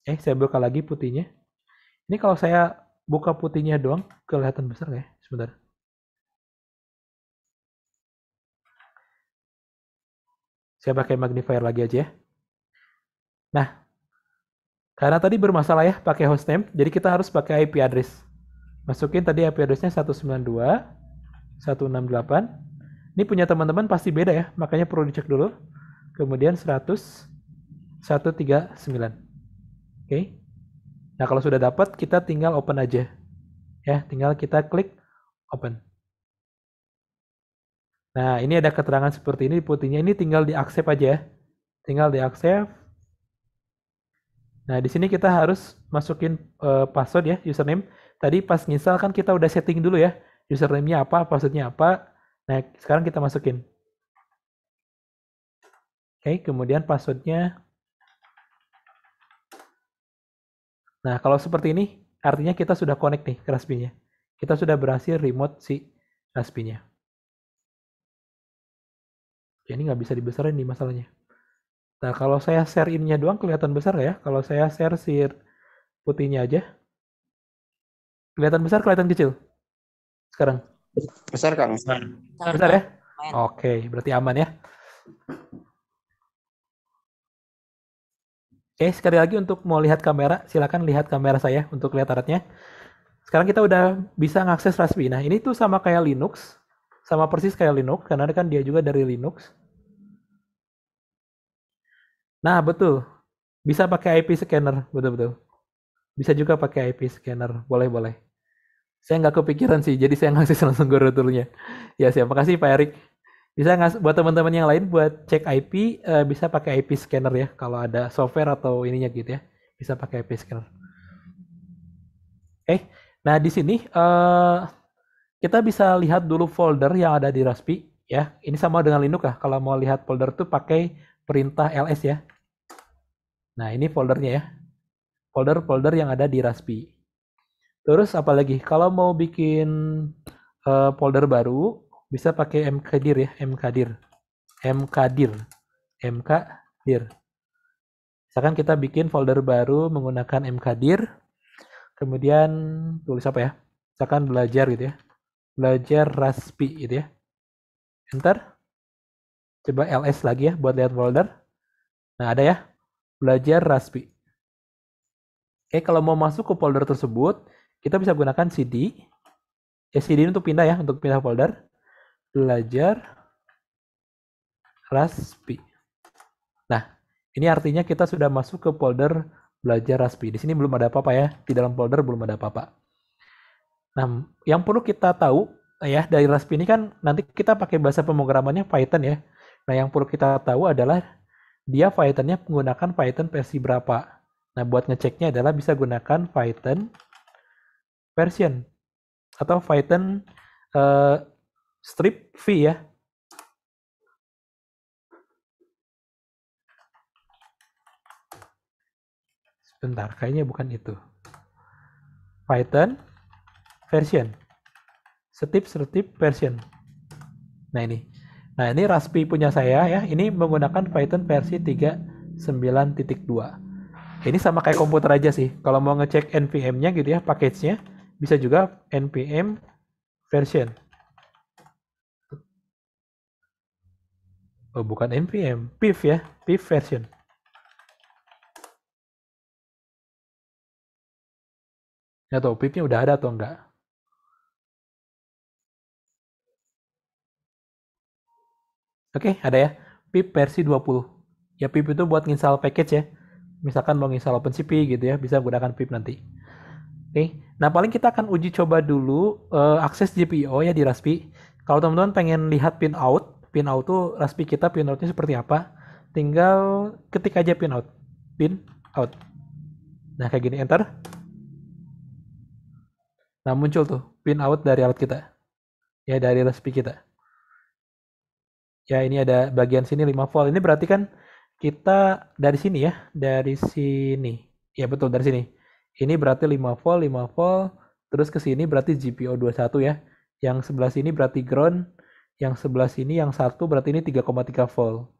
C: Eh, saya buka lagi putihnya. Ini kalau saya buka putihnya doang, kelihatan besar nggak ya? Sebentar.
B: Saya pakai magnifier lagi aja ya. Nah, karena tadi
C: bermasalah ya pakai hostname, jadi kita harus pakai IP address. Masukin tadi IP addressnya 192, 168. Ini punya teman-teman pasti beda ya, makanya perlu dicek dulu. Kemudian 100 139. Oke. Okay. Nah, kalau sudah dapat kita tinggal open aja. Ya, tinggal kita klik open. Nah, ini ada keterangan seperti ini putihnya. Ini tinggal di accept aja ya. Tinggal di accept. Nah, di sini kita harus masukin uh, password ya, username. Tadi pas nginstall kan kita udah setting dulu ya username-nya apa, password-nya apa. Nah, sekarang kita masukin. Oke, okay, kemudian password-nya. Nah, kalau seperti ini, artinya kita sudah connect nih ke raspi nya Kita sudah berhasil remote si raspi nya ini nggak bisa dibesarin nih masalahnya. Nah, kalau saya share ininya doang kelihatan besar nggak ya? Kalau saya share si putihnya aja. Kelihatan besar, kelihatan kecil? sekarang?
B: Besar kang. besar. Besar, ya? Oke,
C: okay, berarti aman ya. Oke, okay, sekali lagi untuk mau lihat kamera, silakan lihat kamera saya untuk lihat aratnya. Sekarang kita udah bisa mengakses Raspberry. Nah, ini tuh sama kayak Linux, sama persis kayak Linux, karena kan dia juga dari Linux. Nah, betul. Bisa pakai IP scanner, betul-betul. Bisa juga pakai IP scanner, boleh-boleh. Saya nggak kepikiran sih, jadi saya ngasih langsung guru tournya. Ya, siap. kasih Pak Erik. Bisa ngas buat teman-teman yang lain buat cek IP, uh, eh, bisa pakai IP scanner ya, kalau ada software atau ininya gitu ya. Bisa pakai IP scanner. Oke, eh, nah di sini uh, kita bisa lihat dulu folder yang ada di Raspi ya. Ini sama dengan Linux ya. Kalau mau lihat folder tuh pakai perintah ls ya. Nah, ini foldernya ya. Folder-folder yang ada di Raspi. Terus apalagi kalau mau bikin uh, folder baru bisa pakai mkdir ya, mkdir. mkdir. mkdir. Misalkan kita bikin folder baru menggunakan mkdir. Kemudian tulis apa ya? Misalkan belajar gitu ya. Belajar Raspi gitu ya. Enter. Coba ls lagi ya buat lihat folder. Nah, ada ya. Belajar Raspi. Oke, eh, kalau mau masuk ke folder tersebut, kita bisa gunakan cd. Ya, eh, cd untuk pindah ya, untuk pindah folder. Belajar Raspi. Nah, ini artinya kita sudah masuk ke folder belajar Raspi. Di sini belum ada apa-apa ya. Di dalam folder belum ada apa-apa. Nah, yang perlu kita tahu eh, ya dari Raspi ini kan nanti kita pakai bahasa pemrogramannya Python ya. Nah, yang perlu kita tahu adalah dia Pythonnya menggunakan Python versi berapa. Nah, buat ngeceknya adalah bisa gunakan Python version atau Python
B: uh, eh, strip v ya. Sebentar, kayaknya
C: bukan itu. Python version. Strip strip version. Nah ini. Nah ini Raspi punya saya ya. Ini menggunakan Python versi 3.9.2. Ini sama kayak komputer aja sih. Kalau mau ngecek nvm nya gitu ya, package-nya bisa juga npm version oh bukan npm
B: pip ya pip version Ya tahu pipnya udah ada atau enggak oke ada ya pip
C: versi 20 ya pip itu buat nginstal package ya misalkan mau nginstal OpenCP gitu ya bisa gunakan pip nanti Oke. Nah, paling kita akan uji coba dulu uh, akses GPIO ya di Raspi. Kalau teman-teman pengen lihat pin out, pin out tuh Raspi kita pin outnya seperti apa, tinggal ketik aja pin out, Pin out. Nah, kayak gini enter. Nah, muncul tuh pin out dari alat kita. Ya, dari Raspi kita. Ya, ini ada bagian sini 5 volt. Ini berarti kan kita dari sini ya, dari sini. Ya, betul dari sini ini berarti 5 volt, 5 volt, terus ke sini berarti GPO 21 ya. Yang sebelah sini berarti ground, yang sebelah sini yang satu berarti ini 3,3 volt.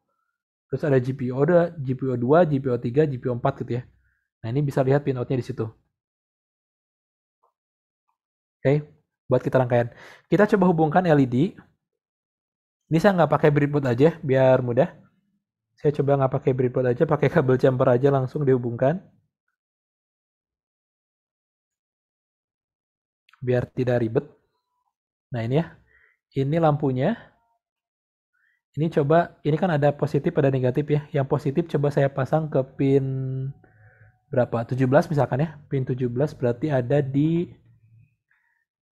C: Terus ada GPO 2, GPO 2, GPO 3, GPO 4 gitu ya. Nah, ini bisa lihat pinoutnya di situ. Oke, okay. buat kita rangkaian. Kita coba hubungkan LED. Ini saya nggak pakai breadboard aja, biar mudah. Saya coba nggak pakai breadboard aja, pakai kabel jumper aja langsung dihubungkan.
B: biar tidak ribet. Nah ini ya, ini lampunya. Ini coba, ini kan ada positif
C: ada negatif ya. Yang positif coba saya pasang ke pin berapa? 17 misalkan ya. Pin 17 berarti ada di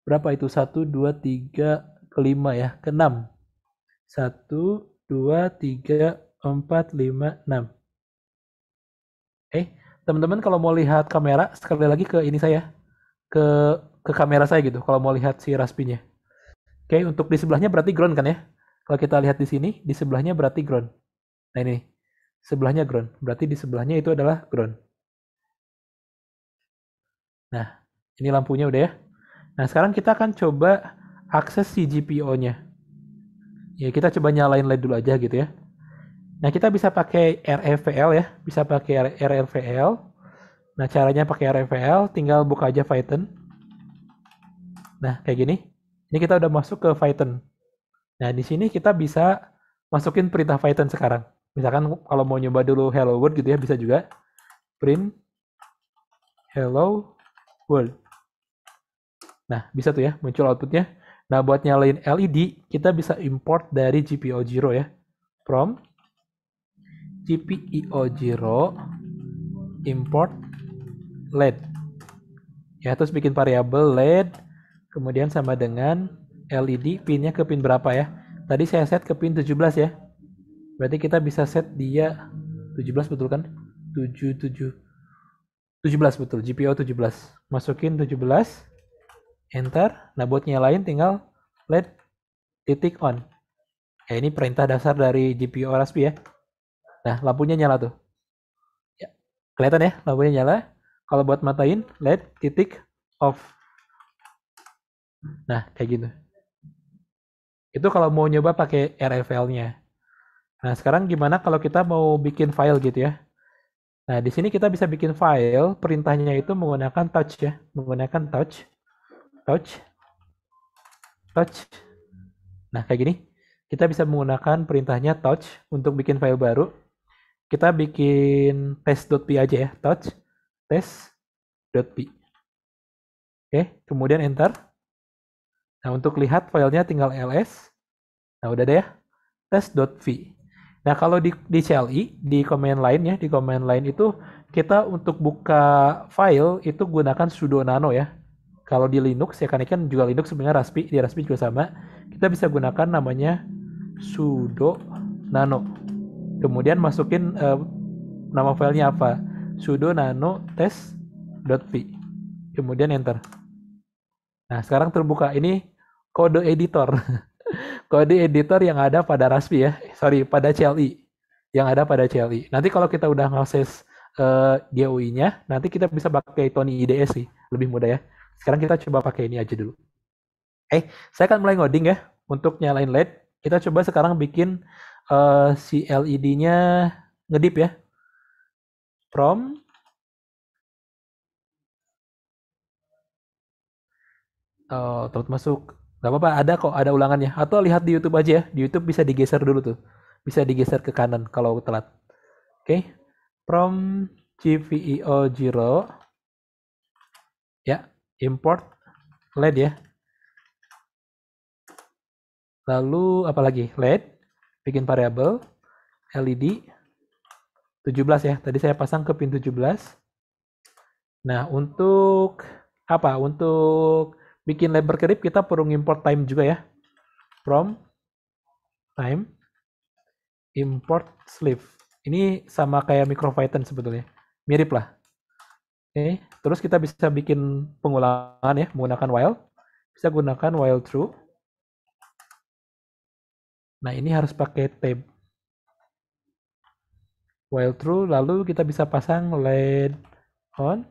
C: berapa itu? 1, 2, 3, kelima ya. Ke 6. 1, 2, 3, 4, 5, 6. Eh, teman-teman kalau mau lihat kamera, sekali lagi ke ini saya. Ke ke kamera saya gitu kalau mau lihat si raspinya. Oke, okay, untuk di sebelahnya berarti ground kan ya? Kalau kita lihat di sini, di sebelahnya berarti ground. Nah ini, sebelahnya ground. Berarti di sebelahnya itu adalah ground. Nah, ini lampunya udah ya. Nah, sekarang kita akan coba akses si GPO-nya. Ya, kita coba nyalain LED dulu aja gitu ya. Nah, kita bisa pakai RFVL ya. Bisa pakai RFVL. Nah, caranya pakai RFVL, tinggal buka aja Python. Nah, kayak gini. Ini kita udah masuk ke Python. Nah, di sini kita bisa masukin perintah Python sekarang. Misalkan kalau mau nyoba dulu hello world gitu ya, bisa juga print hello world. Nah, bisa tuh ya, muncul outputnya. Nah, buat nyalain LED, kita bisa import dari gpio zero ya. From gpio e zero import LED. Ya, terus bikin variabel LED Kemudian sama dengan LED pinnya ke pin berapa ya? Tadi saya set ke pin 17 ya. Berarti kita bisa set dia 17 betul kan? 77 17 betul, GPO 17. Masukin 17. Enter. Nah, buat nyalain tinggal LED titik on. Ya, ini perintah dasar dari GPO Raspi ya. Nah, lampunya nyala tuh. Ya, kelihatan ya, lampunya nyala. Kalau buat matain, LED titik off. Nah, kayak gitu. Itu kalau mau nyoba pakai RFL-nya. Nah, sekarang gimana kalau kita mau bikin file gitu ya? Nah, di sini kita bisa bikin file, perintahnya itu menggunakan touch ya, menggunakan touch. Touch. Touch. Nah, kayak gini. Kita bisa menggunakan perintahnya touch untuk bikin file baru. Kita bikin test.py aja ya, touch test.py. Oke, kemudian enter. Nah, untuk lihat filenya tinggal ls. Nah, udah deh ya. Test.v. Nah, kalau di, di CLI, di command line ya, di command line itu kita untuk buka file itu gunakan sudo nano ya. Kalau di Linux, ya kan ini kan juga Linux sebenarnya Raspi, di Raspi juga sama. Kita bisa gunakan namanya sudo nano. Kemudian masukin uh, nama filenya apa? sudo nano test.v. Kemudian enter. Nah, sekarang terbuka. Ini kode editor. kode editor yang ada pada Raspi ya, sorry pada CLI, yang ada pada CLI. Nanti kalau kita udah ngakses uh, eh, GUI-nya, nanti kita bisa pakai Tony IDE sih, lebih mudah ya. Sekarang kita coba pakai ini aja dulu. Eh, saya akan mulai ngoding ya untuk nyalain LED. Kita coba sekarang bikin uh, si LED-nya
B: ngedip ya. From Oh, eh, terus masuk Gak apa-apa,
C: ada kok, ada ulangannya. Atau lihat di YouTube aja ya. Di YouTube bisa digeser dulu tuh. Bisa digeser ke kanan kalau telat. Oke. Okay. From GVEO zero Ya, import LED ya. Lalu apalagi? LED, bikin variable LED 17 ya. Tadi saya pasang ke pin 17. Nah, untuk apa? Untuk bikin labor kedip kita perlu import time juga ya from time import sleeve ini sama kayak micro python sebetulnya mirip lah oke okay. terus kita bisa bikin pengulangan ya menggunakan while bisa gunakan while true nah ini harus pakai tab while true lalu kita bisa pasang led on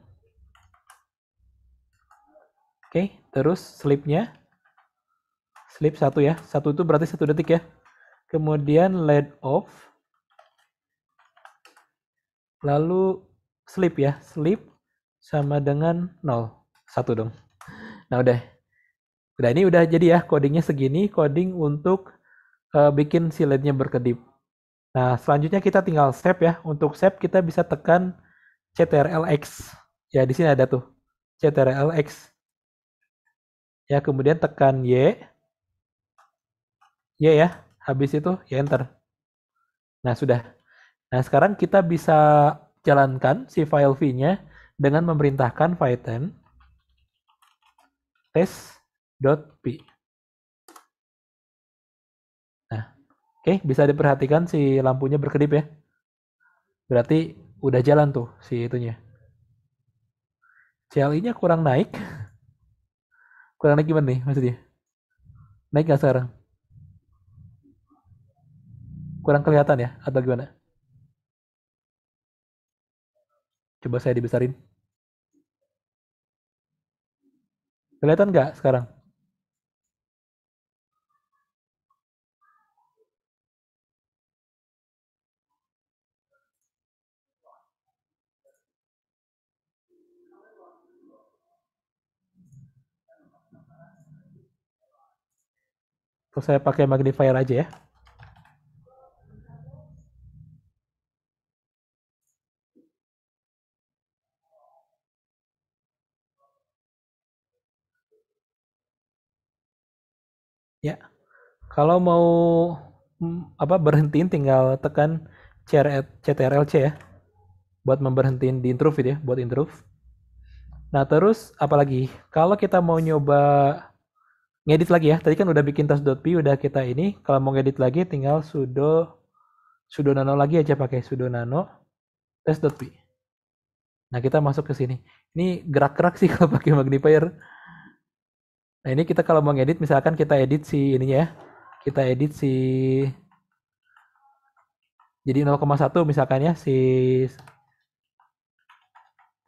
C: Oke, terus sleepnya. Sleep satu ya. Satu itu berarti satu detik ya. Kemudian let off. Lalu sleep ya. Sleep sama dengan 0. Satu dong. Nah udah. Udah ini udah jadi ya. Codingnya segini. Coding untuk uh, bikin si LED-nya berkedip. Nah selanjutnya kita tinggal step ya. Untuk step kita bisa tekan CTRL X. Ya di sini ada tuh. CTRL X ya kemudian tekan Y Y ya habis itu ya enter nah sudah nah sekarang kita bisa jalankan si file v-nya dengan memerintahkan python test.p nah oke okay, bisa diperhatikan si lampunya berkedip ya berarti udah jalan tuh si itunya CLI-nya kurang naik kurang naik gimana nih maksudnya naik nggak sekarang kurang kelihatan ya atau gimana
B: coba saya dibesarin kelihatan nggak sekarang Terus saya pakai magnifier aja ya. Ya, kalau mau mm, apa berhentiin tinggal tekan
C: Ctrl CTRLC ya, buat memberhentiin di intro ya, buat intro. Nah terus apalagi kalau kita mau nyoba ngedit lagi ya. Tadi kan udah bikin test.py udah kita ini. Kalau mau ngedit lagi tinggal sudo sudo nano lagi aja pakai sudo nano test.py. Nah, kita masuk ke sini. Ini gerak-gerak sih kalau pakai magnifier. Nah, ini kita kalau mau ngedit misalkan kita edit si ininya ya. Kita edit si jadi 0,1 misalkan ya si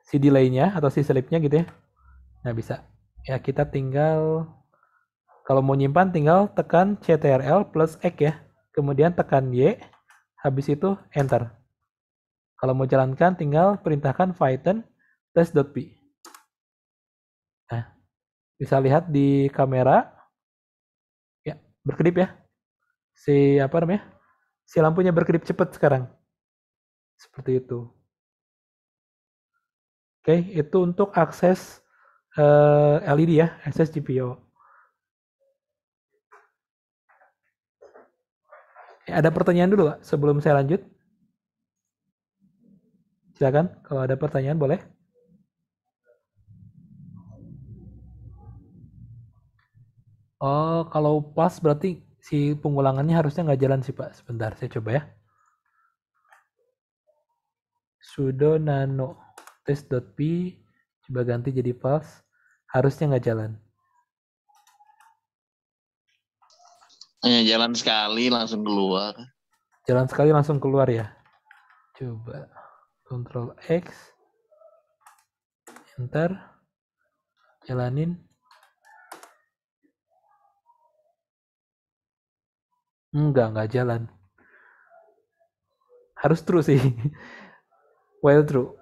C: si delay-nya atau si slip-nya gitu ya. Nah, bisa. Ya, kita tinggal kalau mau nyimpan tinggal tekan CTRL plus X ya. Kemudian tekan Y, habis itu Enter. Kalau mau jalankan tinggal perintahkan Python test.p. Nah, bisa lihat di kamera. Ya, berkedip ya. Si apa namanya? Si lampunya berkedip cepat sekarang. Seperti itu. Oke, itu untuk akses eh, LED ya, akses GPIO. ada pertanyaan dulu, Pak, sebelum saya lanjut. Silakan, kalau ada pertanyaan boleh. Oh, kalau pas berarti si pengulangannya harusnya nggak jalan sih, Pak. Sebentar, saya coba ya. sudo nano test.p coba ganti jadi pas harusnya nggak jalan
A: Hanya jalan sekali langsung keluar.
C: Jalan sekali langsung keluar ya.
B: Coba Ctrl X. Enter. Jalanin. Enggak, enggak jalan.
C: Harus true sih. While true.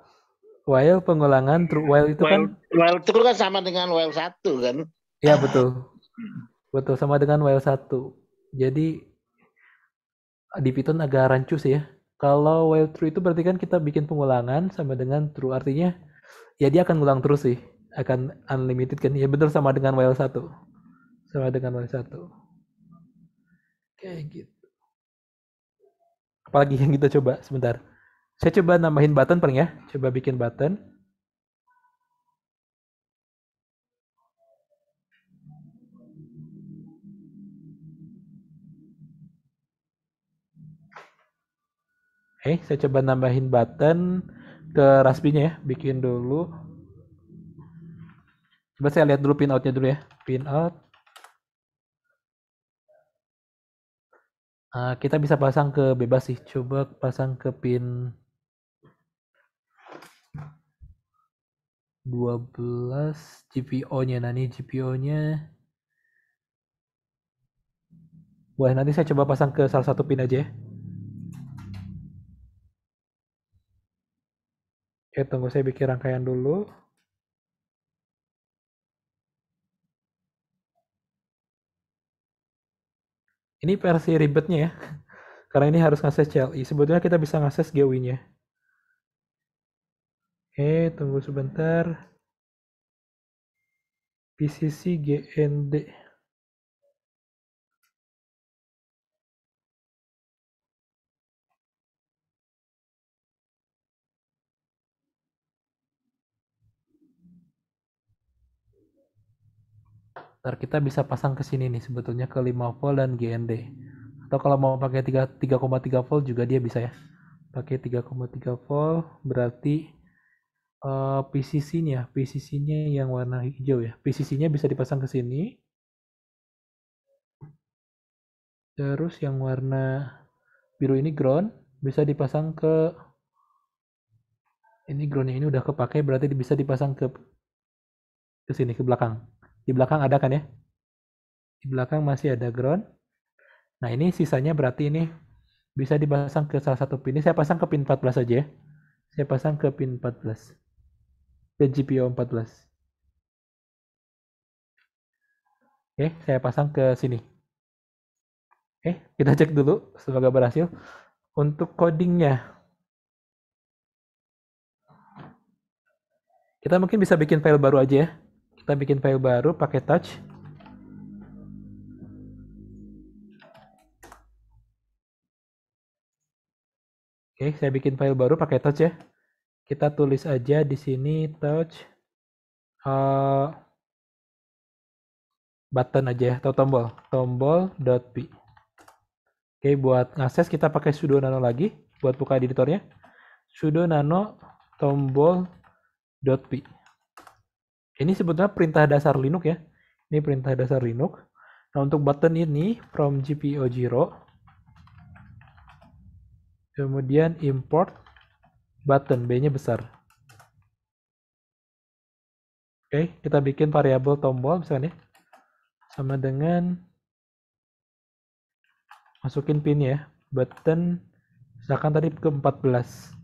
C: While pengulangan true while itu while, kan
A: while true kan sama dengan while satu kan.
C: Iya betul. Betul sama dengan while satu. Jadi di Python agak rancu sih ya. Kalau while true itu berarti kan kita bikin pengulangan sama dengan true artinya ya dia akan ngulang terus sih. Akan unlimited kan. Ya bener sama dengan while 1. Sama dengan while 1. Kayak gitu. Apalagi yang kita coba sebentar. Saya coba nambahin button paling ya. Coba bikin button. Oke, okay, saya coba nambahin button ke raspinya ya, bikin dulu. Coba saya lihat dulu pin pinoutnya dulu ya, pinout. Nah, kita bisa pasang ke bebas sih, coba pasang ke pin 12 GPO-nya. Nah, ini GPO-nya. Wah, nanti saya coba pasang ke salah satu pin aja ya. Oke, eh, tunggu saya bikin rangkaian dulu. Ini versi ribetnya ya. Karena ini harus ngakses CLI. Sebetulnya kita bisa ngakses GUI-nya. Oke, tunggu sebentar.
B: PCC GND. ntar kita bisa pasang ke sini nih sebetulnya
C: ke 5 volt dan GND atau kalau mau pakai 3,3 volt juga dia bisa ya pakai 3,3 volt berarti uh, eh, PCC-nya PCC-nya yang warna hijau ya PCC-nya bisa dipasang ke sini terus yang warna biru ini ground bisa dipasang ke ini groundnya ini udah kepake berarti bisa dipasang ke ke sini ke belakang di belakang ada kan ya? Di belakang masih ada ground. Nah ini sisanya berarti ini bisa dipasang ke salah satu pin. Ini saya pasang ke pin 14 aja ya. Saya pasang ke pin 14. Ke GPIO 14. Oke, saya pasang ke sini. Oke, kita cek dulu. Semoga berhasil. Untuk codingnya, kita mungkin bisa bikin file baru aja ya kita bikin file baru pakai touch Oke, saya bikin file baru pakai touch ya. Kita tulis aja di sini touch uh, button aja ya, atau tombol tombol tombol.p. Oke, buat akses kita pakai sudo nano lagi buat buka editornya. sudo nano tombol dot p ini sebetulnya perintah dasar Linux ya. Ini perintah dasar Linux. Nah, untuk button ini from GPIO 0 kemudian import button B-nya besar. Oke, kita bikin variabel tombol misalnya sama dengan masukin pin ya, button misalkan tadi ke 14.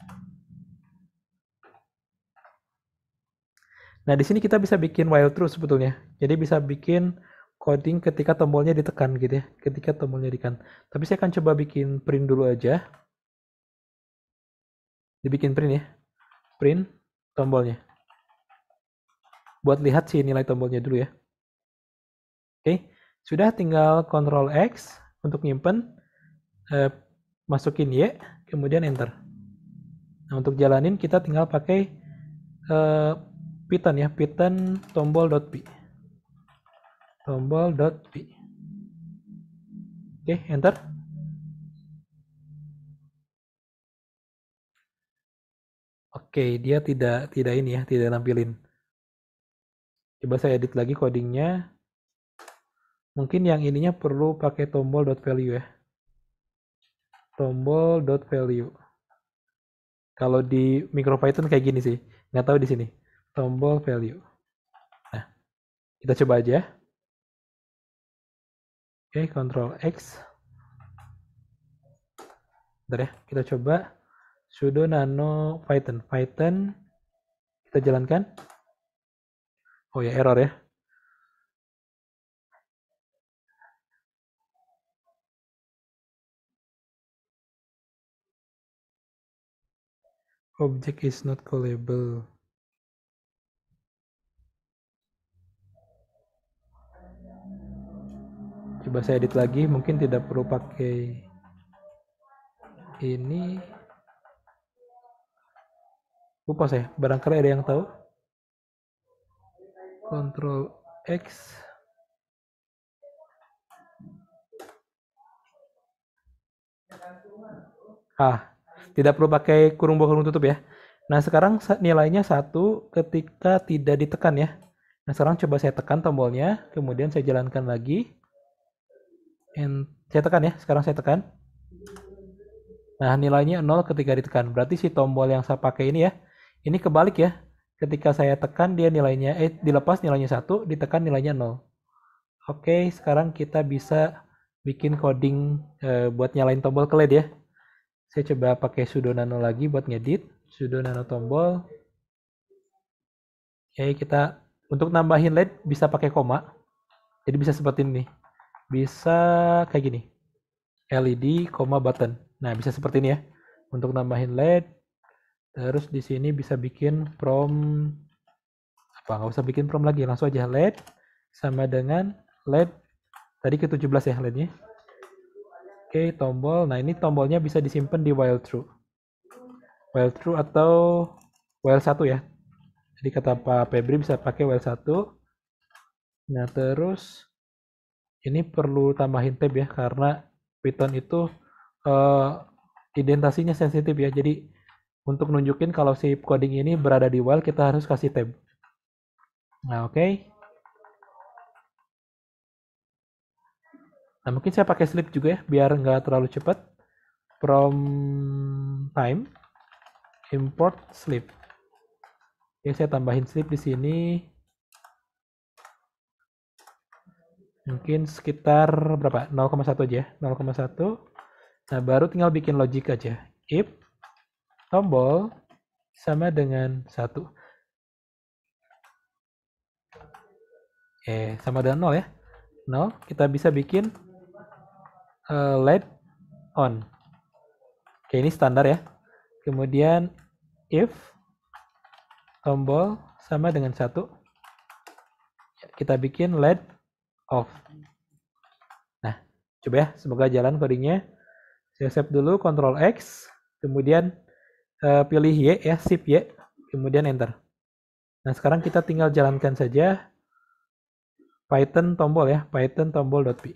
C: Nah, di sini kita bisa bikin while true sebetulnya. Jadi bisa bikin coding ketika tombolnya ditekan gitu ya, ketika tombolnya ditekan. Tapi saya akan coba bikin print dulu aja. Dibikin print ya. Print tombolnya. Buat lihat sih nilai tombolnya dulu ya. Oke, sudah tinggal Ctrl X untuk nyimpen, eh, masukin Y, kemudian Enter. Nah, untuk jalanin kita tinggal pakai eh, Python ya, Python dot p Oke, enter. Oke, dia tidak tidak ini ya, tidak nampilin. Coba saya edit lagi codingnya. Mungkin yang ininya perlu pakai tombol dot value ya. tombol dot value
B: Kalau di MicroPython kayak gini sih. Nggak tahu di sini tombol value. Nah, kita coba aja. Ya. Oke, Ctrl X. Bentar ya, kita coba
C: sudo nano python python kita jalankan.
B: Oh ya, error ya. Object is not callable.
C: coba saya edit lagi mungkin tidak perlu pakai ini lupa saya barangkali ada yang tahu
B: Control X ah
C: tidak perlu pakai kurung bawah kurung tutup ya nah sekarang nilainya satu ketika tidak ditekan ya nah sekarang coba saya tekan tombolnya kemudian saya jalankan lagi and saya tekan ya sekarang saya tekan nah nilainya 0 ketika ditekan berarti si tombol yang saya pakai ini ya ini kebalik ya ketika saya tekan dia nilainya eh dilepas nilainya satu ditekan nilainya 0 oke sekarang kita bisa bikin coding eh, buat nyalain tombol ke LED ya saya coba pakai sudo nano lagi buat ngedit sudo nano tombol oke kita untuk nambahin LED bisa pakai koma jadi bisa seperti ini bisa kayak gini. LED, button. Nah, bisa seperti ini ya. Untuk nambahin LED. Terus di sini bisa bikin prom apa? Nggak usah bikin prom lagi, langsung aja LED sama dengan LED tadi ke-17 ya LED-nya. Oke, tombol. Nah, ini tombolnya bisa disimpan di while true. While true atau while 1 ya. Jadi kata Pak Febri bisa pakai while 1. Nah, terus ini perlu tambahin tab ya karena Python itu uh, eh, identasinya sensitif ya. Jadi untuk nunjukin kalau si coding ini berada di while kita harus kasih tab. Nah, oke. Okay. Nah, mungkin saya pakai slip juga ya biar nggak terlalu cepat. From time import slip. Oke, saya tambahin slip di sini. mungkin sekitar berapa 0,1 aja 0,1 ya, nah baru tinggal bikin logic aja if tombol sama dengan 1 eh sama dengan 0 ya 0 kita bisa bikin uh, eh, led on oke ini standar ya kemudian if tombol sama dengan 1 kita bikin LED off. Nah, coba ya, semoga jalan codingnya. Saya save dulu, Ctrl X, kemudian uh, pilih Y ya, Shift Y, kemudian Enter. Nah, sekarang kita tinggal jalankan saja Python tombol ya, Python tombol.py.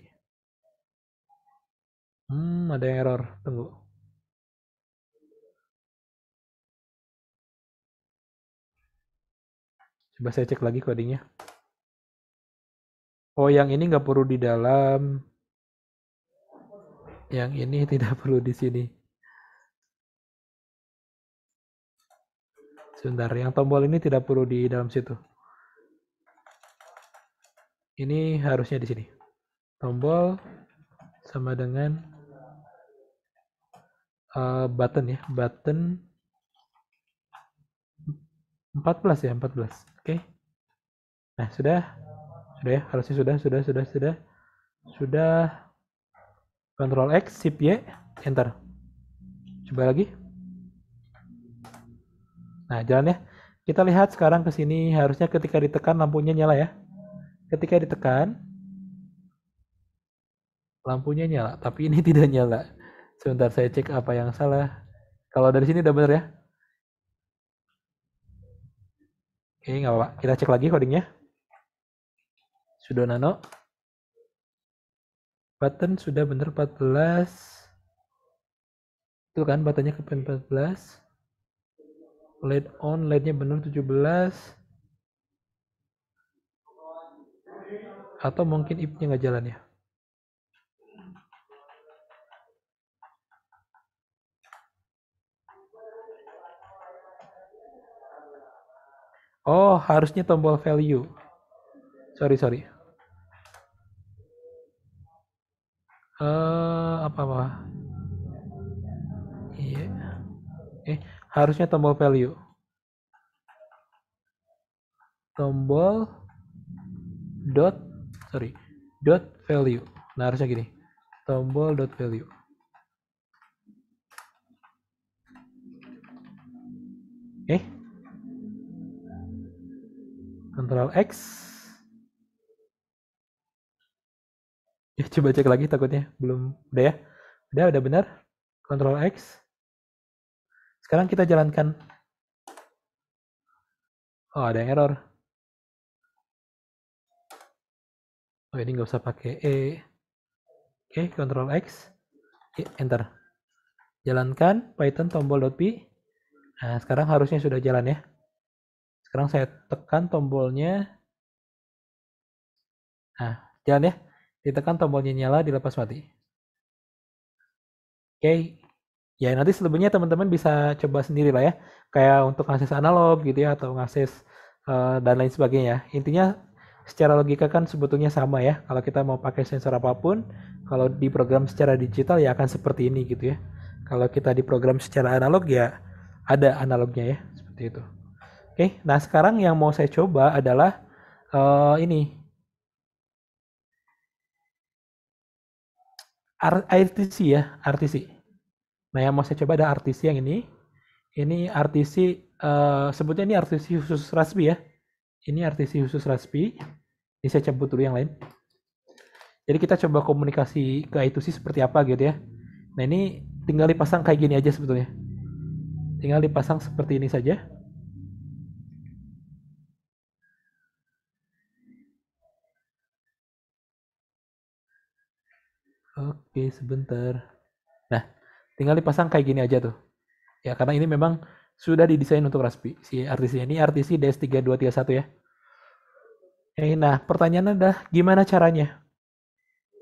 B: Hmm, ada yang error. Tunggu. Coba saya cek lagi codingnya oh yang ini nggak perlu di dalam
C: yang ini tidak perlu di sini sebentar yang tombol ini tidak perlu di dalam situ ini harusnya di sini tombol sama dengan uh, button ya button 14 ya 14 oke okay. nah sudah Udah ya, harusnya sudah, sudah, sudah, sudah. Sudah. Ctrl X, Shift Y, Enter. Coba lagi. Nah, jalan ya. Kita lihat sekarang ke sini harusnya ketika ditekan lampunya nyala ya. Ketika ditekan lampunya nyala, tapi ini tidak nyala. Sebentar saya cek apa yang salah. Kalau dari sini udah bener ya. Oke, nggak apa-apa. Kita cek lagi codingnya sudah nano button sudah benar 14 itu kan buttonnya ke 14 LED on LED nya bener 17 atau mungkin ipnya nggak jalan ya Oh, harusnya tombol value. Sorry, sorry. eh apa apa
B: iya yeah. eh
C: harusnya tombol value tombol dot sorry dot value nah harusnya gini tombol dot value
B: eh Ctrl X ya coba
C: cek lagi takutnya
B: belum udah ya udah udah benar Ctrl X sekarang kita jalankan oh ada yang error oh ini nggak usah pakai E
C: oke kontrol X enter jalankan python tombol.py Nah, sekarang harusnya sudah jalan ya. Sekarang saya tekan
B: tombolnya. Nah, jalan ya. Ditekan tombolnya nyala dilepas mati. Oke. Okay. Ya nanti selebihnya teman-teman
C: bisa coba sendiri lah ya. Kayak untuk akses analog gitu ya atau akses uh, dan lain sebagainya. Intinya secara logika kan sebetulnya sama ya. Kalau kita mau pakai sensor apapun, kalau diprogram secara digital ya akan seperti ini gitu ya. Kalau kita diprogram secara analog ya ada analognya ya seperti itu. Oke, okay. nah sekarang yang mau saya coba adalah uh, ini RTC ya, RTC. Nah, yang mau saya coba ada RTC yang ini. Ini RTC, uh, eh, sebutnya ini RTC khusus Raspi ya. Ini RTC khusus Raspi. Ini saya cabut dulu yang lain. Jadi kita coba komunikasi ke i 2 seperti apa gitu ya. Nah, ini tinggal dipasang kayak gini aja sebetulnya. Tinggal dipasang seperti ini saja. Oke, sebentar. Nah, tinggal dipasang kayak gini aja tuh. Ya, karena ini memang sudah didesain untuk Raspi. Si artisnya ini RTC DS3231 ya. Eh nah pertanyaannya adalah gimana caranya?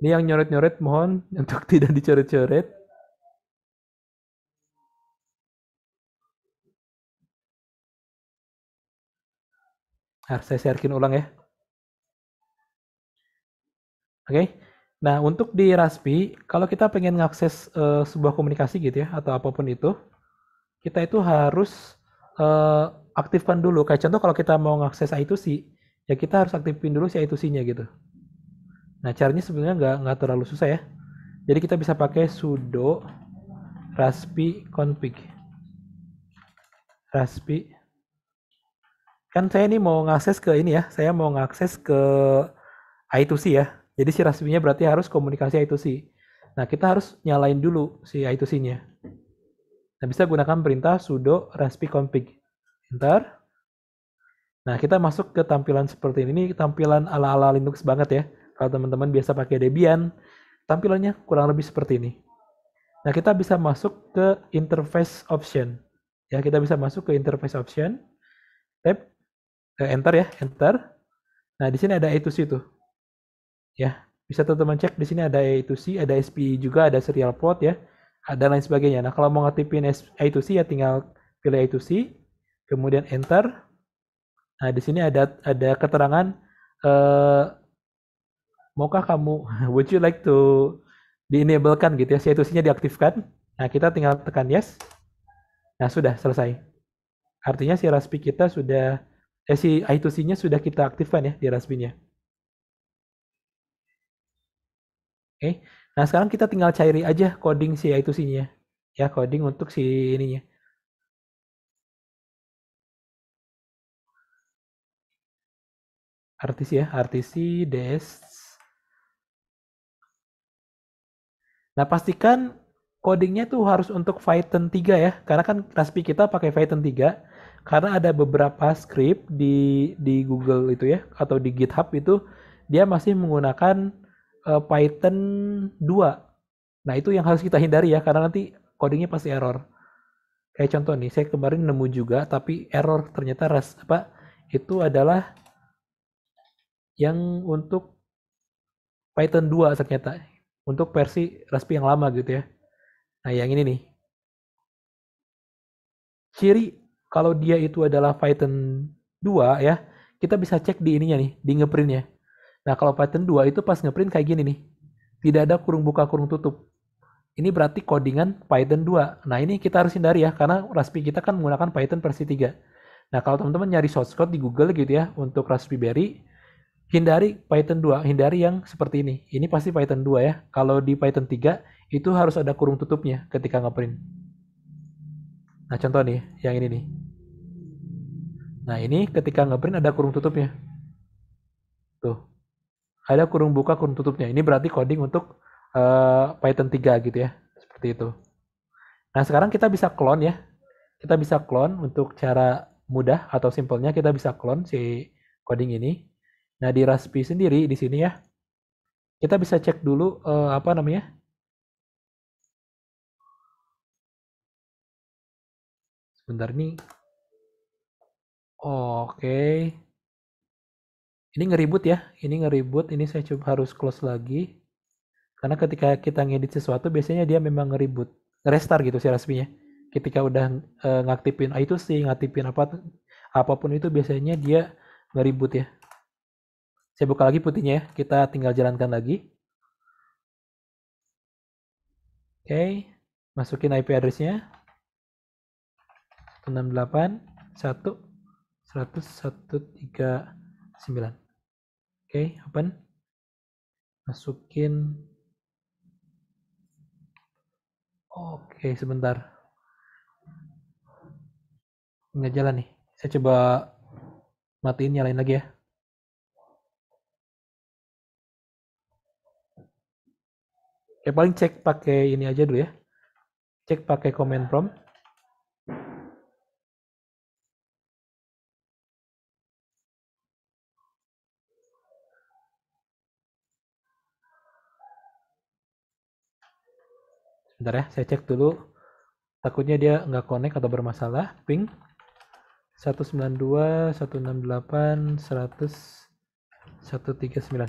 C: Ini yang nyoret-nyoret
B: mohon untuk tidak dicoret-coret. Harus nah, saya sharekin ulang ya. Oke, Nah, untuk
C: di Raspi, kalau kita pengen mengakses uh, eh, sebuah komunikasi gitu ya, atau apapun itu, kita itu harus uh, aktifkan dulu. Kayak contoh kalau kita mau mengakses I2C, ya kita harus aktifin dulu si I2C-nya gitu. Nah, caranya sebenarnya nggak, nggak terlalu susah ya. Jadi kita bisa pakai sudo raspi config. Raspi. Kan saya ini mau ngakses ke ini ya, saya mau ngakses ke I2C ya. Jadi si rasminya berarti harus komunikasi I2C. Nah, kita harus nyalain dulu si I2C-nya. Nah, bisa gunakan perintah sudo raspi config. Enter. Nah, kita masuk ke tampilan seperti ini. Ini tampilan ala-ala Linux banget ya. Kalau teman-teman biasa pakai Debian, tampilannya kurang lebih seperti ini. Nah, kita bisa masuk ke interface option. Ya, kita bisa masuk ke interface option. tap eh, enter ya, enter. Nah, di sini ada itu 2 tuh ya bisa teman-teman cek di sini ada A2C ada SPI juga ada serial port ya ada lain sebagainya nah kalau mau ngetipin A2C ya tinggal pilih A2C kemudian enter nah di sini ada ada keterangan eh, maukah kamu would you like to dienablekan gitu ya si A2C-nya diaktifkan nah kita tinggal tekan yes nah sudah selesai artinya si Raspi kita sudah eh, si a 2 c nya sudah kita aktifkan ya di Raspi-nya. Oke.
B: Nah, sekarang kita tinggal cari aja coding si yaitu sini ya. ya. coding untuk si ininya. artis ya, RTC des.
C: Nah, pastikan codingnya tuh harus untuk Python 3 ya, karena kan Raspi kita pakai Python 3, karena ada beberapa script di di Google itu ya, atau di GitHub itu, dia masih menggunakan uh, Python 2. Nah, itu yang harus kita hindari ya, karena nanti codingnya pasti error. Kayak contoh nih, saya kemarin nemu juga, tapi error ternyata ras apa, itu adalah yang untuk Python 2 ternyata. Untuk versi Raspi yang lama gitu ya. Nah, yang ini nih. Ciri kalau dia itu adalah Python 2 ya, kita bisa cek di ininya nih, di ngeprintnya Nah, kalau Python 2 itu pas ngeprint kayak gini nih. Tidak ada kurung buka, kurung tutup. Ini berarti codingan Python 2. Nah, ini kita harus hindari ya, karena Raspberry kita kan menggunakan Python versi 3. Nah, kalau teman-teman nyari source code di Google gitu ya, untuk Raspberry, hindari Python 2, hindari yang seperti ini. Ini pasti Python 2 ya. Kalau di Python 3, itu harus ada kurung tutupnya ketika ngeprint. Nah, contoh nih, yang ini nih. Nah, ini ketika ngeprint ada kurung tutupnya. Tuh ada kurung buka kurung tutupnya. Ini berarti coding untuk uh, Python 3 gitu ya. Seperti itu. Nah, sekarang kita bisa clone ya. Kita bisa clone untuk cara mudah atau simpelnya kita bisa clone si coding
B: ini. Nah, di Raspi sendiri di sini ya. Kita bisa cek dulu uh, apa namanya? Sebentar nih. Oke. Okay
C: ini ngeribut ya ini ngeribut ini saya coba harus close lagi karena ketika kita ngedit sesuatu biasanya dia memang ngeribut restart gitu sih resminya ketika udah e, ngaktifin itu sih ngaktifin apa apapun itu biasanya dia ngeribut ya saya buka lagi putihnya ya kita tinggal jalankan lagi oke okay. masukin IP addressnya 68 1 9. Oke, okay, open. Masukin. Oke, okay, sebentar.
B: Nggak jalan nih. Saya coba matiin, nyalain lagi ya. Oke, paling cek pakai ini aja dulu ya. Cek pakai command prompt. Bentar ya, saya cek dulu. Takutnya dia nggak connect
C: atau bermasalah. Ping 192, 168, 100, 139.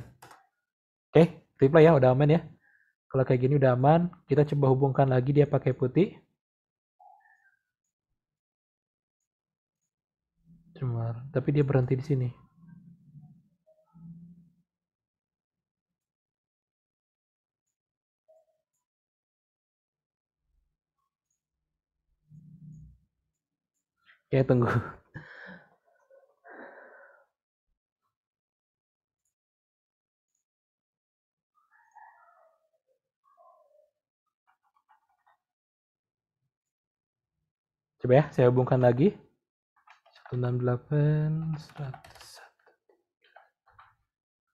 C: Oke, reply ya, udah aman ya. Kalau kayak gini udah aman, kita coba hubungkan lagi dia pakai putih.
B: cuma tapi dia berhenti di sini. ya tunggu
C: Coba ya, saya hubungkan lagi. 168 100.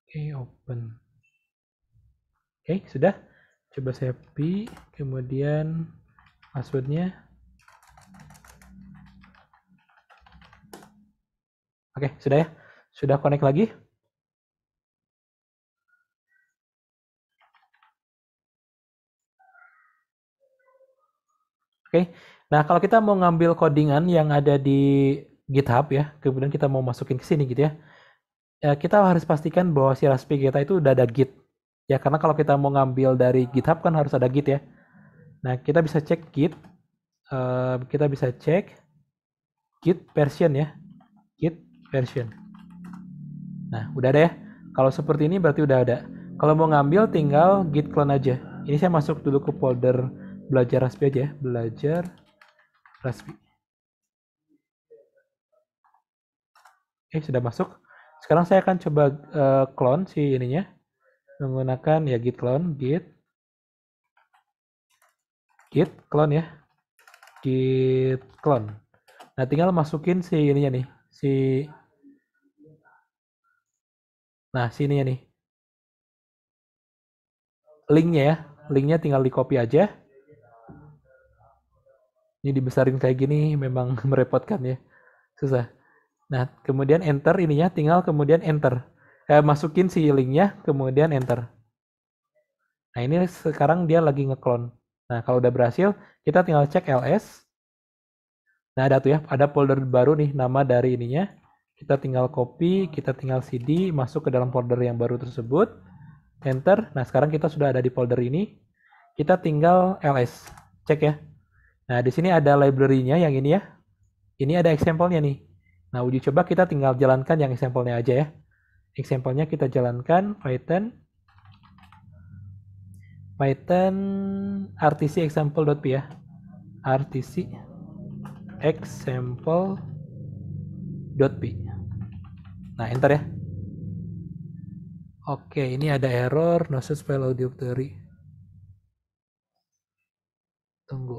C: Oke, open. Oke, sudah. Coba saya pi, kemudian passwordnya
B: Oke, sudah ya? Sudah connect lagi? Oke. Nah, kalau kita mau
C: ngambil codingan yang ada di GitHub ya, kemudian kita mau masukin ke sini gitu ya. ya kita harus pastikan bahwa si Raspberry kita itu udah ada Git. Ya, karena kalau kita mau ngambil dari GitHub kan harus ada Git ya. Nah, kita bisa cek Git. Uh, kita bisa cek Git version ya. Git version. Nah, udah ada ya. Kalau seperti ini berarti udah ada. Kalau mau ngambil tinggal git clone aja. Ini saya masuk dulu ke folder belajar Raspi aja ya. Belajar Raspi. Eh sudah masuk. Sekarang saya akan coba uh, clone si ininya. Menggunakan ya git clone, git. Git clone ya. Git
B: clone. Nah, tinggal masukin si ininya nih. Si Nah, sini ya nih. Linknya
C: ya. Linknya tinggal di copy aja. Ini dibesarin kayak gini memang merepotkan ya. Susah. Nah, kemudian enter ininya tinggal kemudian enter. Eh, masukin si linknya, kemudian enter. Nah, ini sekarang dia lagi nge-clone. Nah, kalau udah berhasil, kita tinggal cek ls. Nah, ada tuh ya, ada folder baru nih nama dari ininya. Kita tinggal copy, kita tinggal CD, masuk ke dalam folder yang baru tersebut, enter. Nah, sekarang kita sudah ada di folder ini. Kita tinggal ls, cek ya. Nah, di sini ada library-nya yang ini ya. Ini ada example-nya nih. Nah, uji coba kita tinggal jalankan yang example-nya aja ya. Example-nya kita jalankan python python rtc example.py ya. rtc example.py Nah, enter ya. Oke, ini ada error, such file audio theory. Tunggu.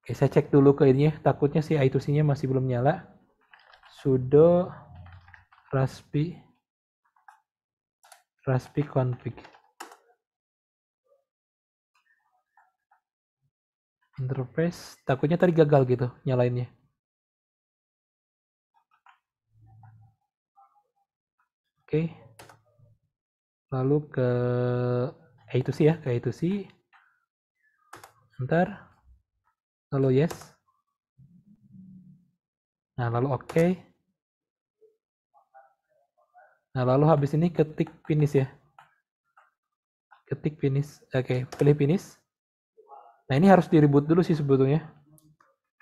C: Oke, saya cek dulu ke ini ya. Takutnya si I2C-nya masih belum nyala. sudo
B: raspi raspi config. Enterprise takutnya tadi gagal gitu nyalainnya. Oke. Lalu ke
C: a eh, itu sih ya, ke itu sih. Ntar, Lalu yes. Nah, lalu oke. Okay. Nah, lalu habis ini ketik finish ya. Ketik finish. Oke, okay. pilih finish. Nah ini harus diribut dulu sih sebetulnya.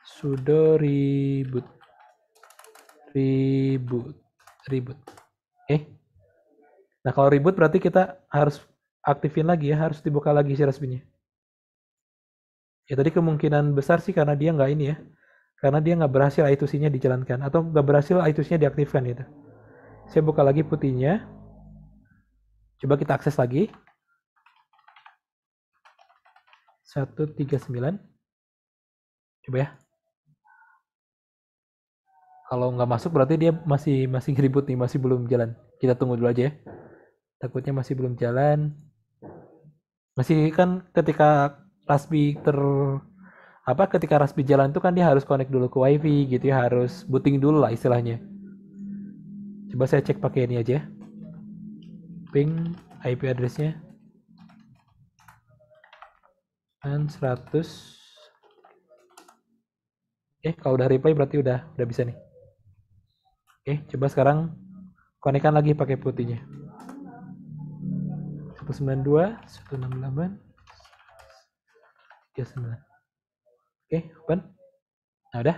C: sudo ribut, ribut, ribut. Oke. Okay. Nah kalau ribut berarti kita harus aktifin lagi ya, harus dibuka lagi si resminya. Ya tadi kemungkinan besar sih karena dia nggak ini ya, karena dia nggak berhasil i 2 c dijalankan atau nggak berhasil i 2 c diaktifkan gitu. Saya buka lagi putihnya. Coba kita akses lagi.
B: 139. Coba ya. Kalau nggak masuk berarti dia
C: masih masih ribut nih, masih belum jalan. Kita tunggu dulu aja ya. Takutnya masih belum jalan. Masih kan ketika Raspi ter apa ketika Raspi jalan itu kan dia harus connect dulu ke WiFi gitu ya, harus booting dulu lah istilahnya. Coba saya cek pakai ini aja. Ya. Ping IP addressnya dan 100 Oke, kalau udah replay berarti udah udah bisa nih. Oke, eh, coba sekarang konekan lagi pakai putihnya. 192, 168, 39. Oke, open. Nah, udah.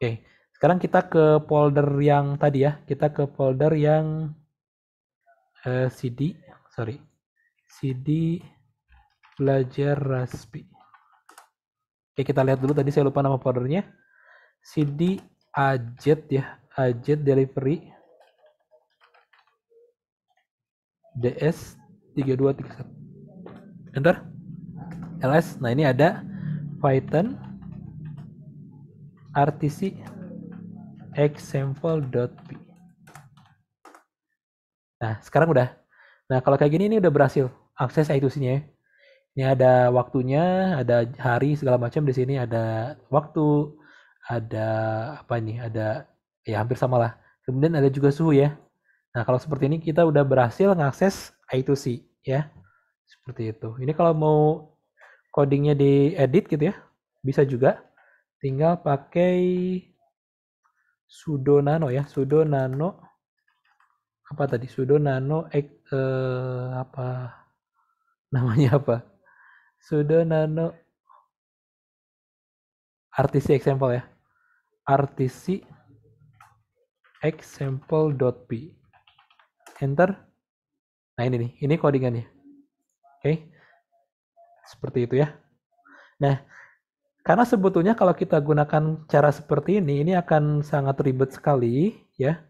C: Oke, sekarang kita ke folder yang tadi ya. Kita ke folder yang uh, eh, CD sorry CD belajar Raspi Oke kita lihat dulu tadi saya lupa nama foldernya CD Ajet ya Ajet Delivery DS 3231 enter LS nah ini ada Python RTC example.py Nah, sekarang udah. Nah, kalau kayak gini ini udah berhasil akses I2C-nya. Ya. Ini ada waktunya, ada hari segala macam di sini ada waktu, ada apa ini ada ya hampir sama lah. Kemudian ada juga suhu ya. Nah, kalau seperti ini kita udah berhasil mengakses I2C ya. Seperti itu. Ini kalau mau codingnya di edit gitu ya, bisa juga. Tinggal pakai sudo nano ya, sudo nano apa tadi sudo nano ek, eh, apa
B: namanya apa
C: sudo nano RTC example ya RTC example.p enter nah ini nih ini codingannya oke okay. seperti itu ya nah karena sebetulnya kalau kita gunakan cara seperti ini ini akan sangat ribet sekali ya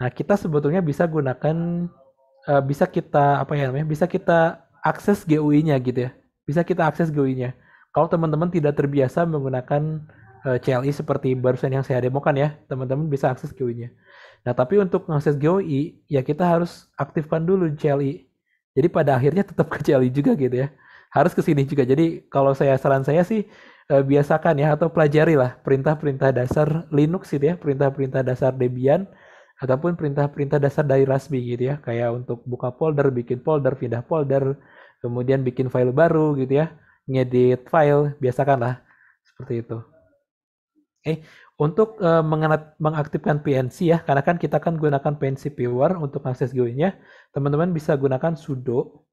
C: Nah, kita sebetulnya bisa gunakan uh, bisa kita apa ya namanya? Bisa kita akses GUI-nya gitu ya. Bisa kita akses GUI-nya. Kalau teman-teman tidak terbiasa menggunakan uh, eh, CLI seperti barusan yang saya demokan ya, teman-teman bisa akses GUI-nya. Nah, tapi untuk mengakses GUI, ya kita harus aktifkan dulu CLI. Jadi pada akhirnya tetap ke CLI juga gitu ya. Harus ke sini juga. Jadi kalau saya saran saya sih uh, biasakan ya atau pelajari lah perintah-perintah dasar Linux gitu ya, perintah-perintah dasar Debian ataupun perintah-perintah dasar dari Rasbi gitu ya kayak untuk buka folder bikin folder pindah folder kemudian bikin file baru gitu ya ngedit file biasakanlah seperti itu eh untuk eh, mengaktifkan PNC ya karena kan kita kan gunakan PNC viewer untuk akses GUI-nya teman-teman bisa gunakan sudo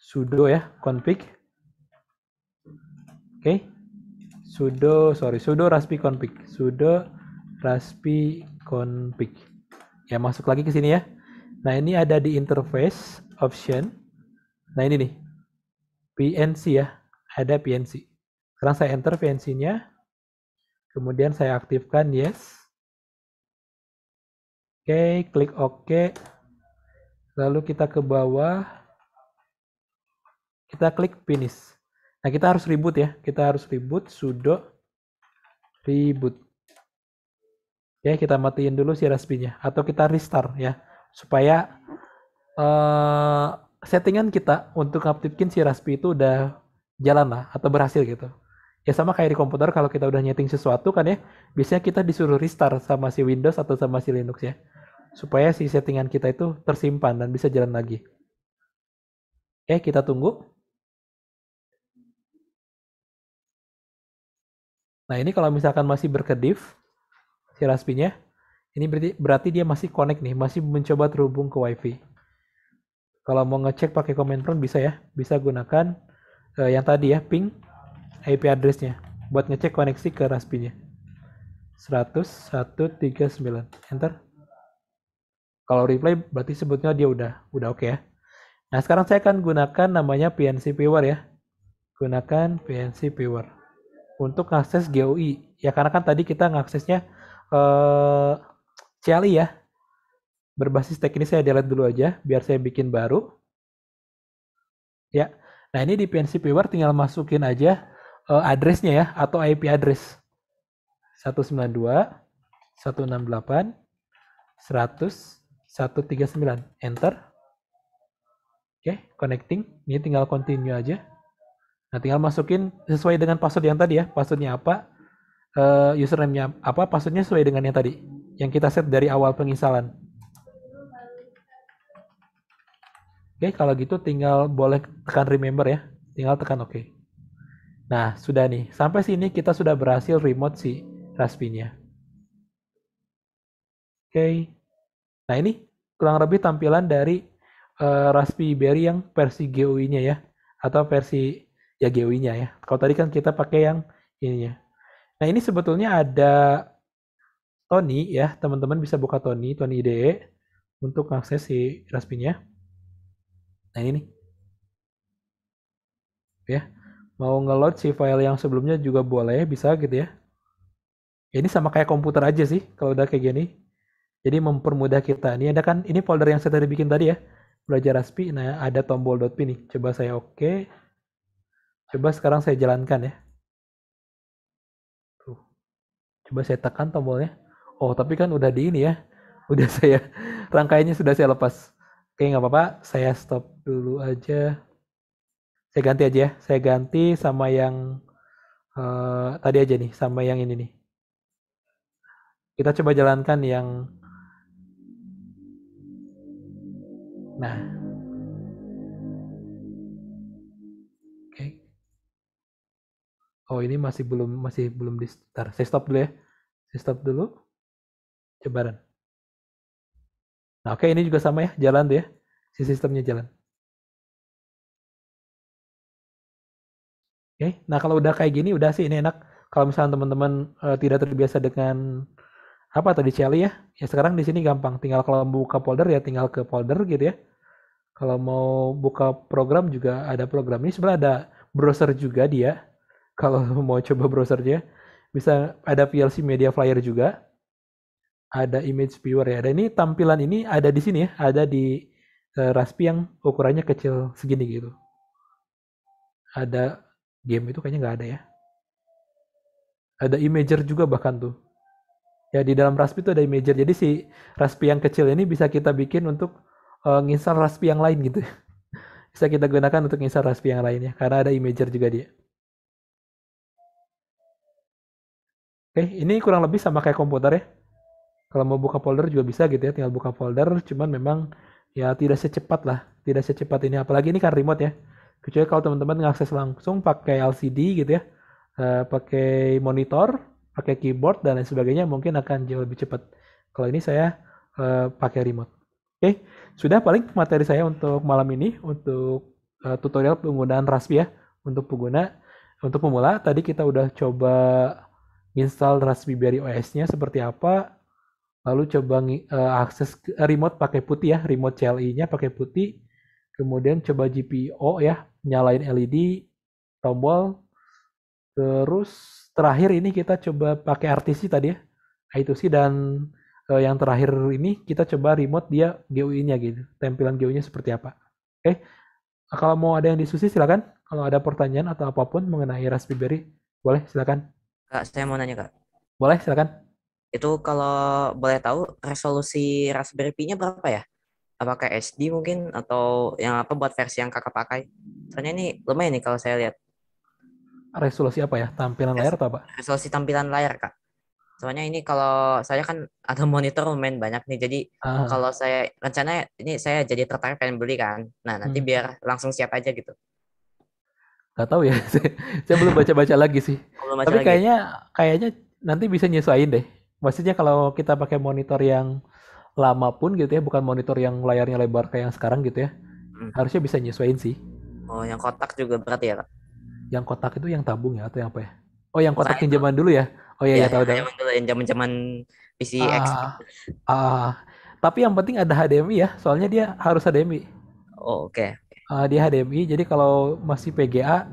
C: sudo ya config oke sudo sorry sudo raspi config sudo Raspi config. Ya, masuk lagi ke sini ya. Nah, ini ada di interface option. Nah, ini nih. PNC ya. Ada PNC. Sekarang saya enter PNC-nya. Kemudian saya aktifkan yes. Oke, klik OK. Lalu kita ke bawah. Kita klik finish. Nah, kita harus ribut ya. Kita harus ribut. sudo reboot. Ya, kita matiin dulu si raspinya atau kita restart ya supaya uh, settingan kita untuk ngaktifin si raspi itu udah jalan lah atau berhasil gitu. Ya sama kayak di komputer kalau kita udah nyeting sesuatu kan ya, biasanya kita disuruh restart sama si Windows atau sama si Linux ya. Supaya si settingan kita itu tersimpan dan bisa jalan lagi.
B: Eh kita tunggu. Nah, ini kalau misalkan masih berkedip, cara nya
C: Ini berarti, berarti dia masih connect nih, masih mencoba terhubung ke WiFi. Kalau mau ngecek pakai command prompt bisa ya, bisa gunakan uh, yang tadi ya, ping IP address-nya buat ngecek koneksi ke Raspberry-nya. 10139. Enter. Kalau reply berarti sebutnya dia udah udah oke okay ya. Nah, sekarang saya akan gunakan namanya PNC Power ya. Gunakan PNC Power untuk akses GUI. Ya karena kan tadi kita ngaksesnya uh, eh, CLI ya. Berbasis teknis saya delete dulu aja, biar saya bikin baru. Ya, nah ini di PNC Viewer tinggal masukin aja uh, addressnya ya, atau IP address. 192, 168, 100, 139. Enter. Oke, okay, connecting. Ini tinggal continue aja. Nah, tinggal masukin sesuai dengan password yang tadi ya. Passwordnya apa? uh, username-nya apa, passwordnya sesuai dengan yang tadi, yang kita set dari awal penginstalan. Oke, okay, kalau gitu tinggal boleh tekan remember ya, tinggal tekan oke. Okay. Nah, sudah nih, sampai sini kita sudah berhasil remote si Raspberry-nya. Oke, okay. nah ini kurang lebih tampilan dari uh, Berry yang versi GUI-nya ya, atau versi ya GUI-nya ya. Kalau tadi kan kita pakai yang ininya, Nah ini sebetulnya ada Tony ya, teman-teman bisa buka Tony, Tony IDE untuk akses si Raspinya. Nah ini nih. Ya, mau ngeload si file yang sebelumnya juga boleh, bisa gitu ya. ya ini sama kayak komputer aja sih kalau udah kayak gini. Jadi mempermudah kita. Ini ada kan, ini folder yang saya tadi bikin tadi ya. Belajar Raspi, nah ada tombol .p nih. Coba saya oke. Okay. Coba sekarang saya jalankan ya. Coba saya tekan tombolnya. Oh, tapi kan udah di ini ya. Udah saya, rangkaiannya sudah saya lepas. Oke, nggak apa-apa. Saya stop dulu aja. Saya ganti aja ya. Saya ganti sama yang uh, tadi aja nih. Sama yang ini nih. Kita coba jalankan yang...
B: Nah, oh
C: ini masih belum masih belum di start. Saya stop dulu ya. Saya stop dulu. Cobaran.
B: Nah, oke ini juga sama ya, jalan tuh ya. Si sistemnya jalan. Oke, nah kalau udah kayak gini
C: udah sih ini enak. Kalau misalnya teman-teman uh, tidak terbiasa dengan apa tadi Celi ya? Ya sekarang di sini gampang, tinggal kalau buka folder ya tinggal ke folder gitu ya. Kalau mau buka program juga ada program ini sebenarnya ada browser juga dia kalau mau coba browsernya bisa ada VLC Media flyer juga ada image viewer ya dan ini tampilan ini ada di sini ya ada di uh, Raspi yang ukurannya kecil segini gitu ada game itu kayaknya nggak ada ya ada imager juga bahkan tuh ya di dalam Raspi itu ada imager jadi si Raspi yang kecil ini bisa kita bikin untuk uh, nginstal Raspi yang lain gitu bisa kita gunakan untuk nginstal Raspi yang lainnya karena ada imager juga dia Oke, eh, ini kurang lebih sama kayak komputer ya. Kalau mau buka folder juga bisa gitu ya, tinggal buka folder, cuman memang ya tidak secepat lah, tidak secepat ini. Apalagi ini kan remote ya. Kecuali kalau teman-teman ngakses langsung pakai LCD gitu ya, uh, pakai monitor, pakai keyboard dan lain sebagainya mungkin akan jauh lebih cepat. Kalau ini saya uh, pakai remote. Oke, sudah paling materi saya untuk malam ini untuk uh, tutorial penggunaan Raspi ya untuk pengguna untuk pemula. Tadi kita udah coba install Raspberry OS-nya seperti apa, lalu coba uh, akses eh, remote pakai putih ya, remote CLI-nya pakai putih, kemudian coba GPIO ya, nyalain LED, tombol, terus terakhir ini kita coba pakai RTC tadi ya, itu sih dan uh, yang terakhir ini kita coba remote dia GUI-nya gitu, tampilan GUI-nya seperti apa. Oke, okay. kalau mau ada yang diskusi silakan, kalau ada pertanyaan atau apapun mengenai Raspberry, boleh silakan.
D: Kak, saya mau nanya, Kak. Boleh, silakan. Itu kalau boleh tahu resolusi Raspberry Pi-nya berapa ya? Apakah SD mungkin atau yang apa buat versi yang Kakak pakai? Soalnya ini lumayan nih kalau saya lihat.
C: Resolusi apa ya? Tampilan layar atau apa?
D: Resolusi tampilan layar, Kak. Soalnya ini kalau saya kan ada monitor lumayan banyak nih. Jadi uh. kalau saya rencana ini saya jadi tertarik pengen beli kan. Nah, nanti hmm. biar langsung siap aja gitu
C: nggak tahu ya saya, belum baca baca lagi sih
D: baca tapi lagi. kayaknya
C: kayaknya nanti bisa nyesuaiin deh maksudnya kalau kita pakai monitor yang lama pun gitu ya bukan monitor yang layarnya lebar kayak yang sekarang gitu ya hmm. harusnya bisa nyesuaiin sih
D: oh yang kotak juga berarti ya kak
C: yang kotak itu yang tabung ya atau yang apa ya oh yang kotak pinjaman dulu ya oh iya ya, ya tahu tahu zaman
D: dulu yang zaman zaman PC ah, gitu.
C: ah tapi yang penting ada HDMI ya soalnya dia harus HDMI oh, oke okay uh, di HDMI. Jadi kalau masih PGA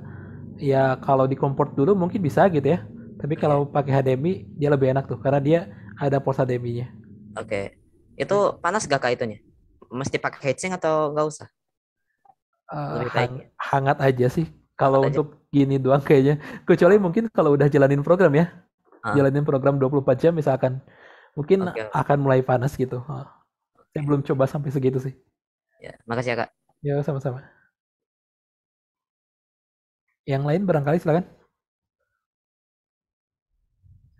C: ya kalau di kompor dulu mungkin bisa gitu ya. Tapi iya. kalau pakai HDMI dia lebih enak tuh karena dia ada port HDMI-nya.
D: Oke. Okay. Itu panas gak kak itunya? Mesti pakai heatsink atau nggak usah?
C: Uh, hang, ya. hangat aja sih. Kalau untuk aja. gini doang kayaknya. Kecuali mungkin kalau udah jalanin program ya. Uh. Jalanin program 24 jam misalkan. Mungkin okay. akan mulai panas gitu. Uh. Saya belum coba sampai segitu sih.
B: Ya, makasih ya
D: kak.
C: Ya, sama-sama. Yang lain barangkali silakan.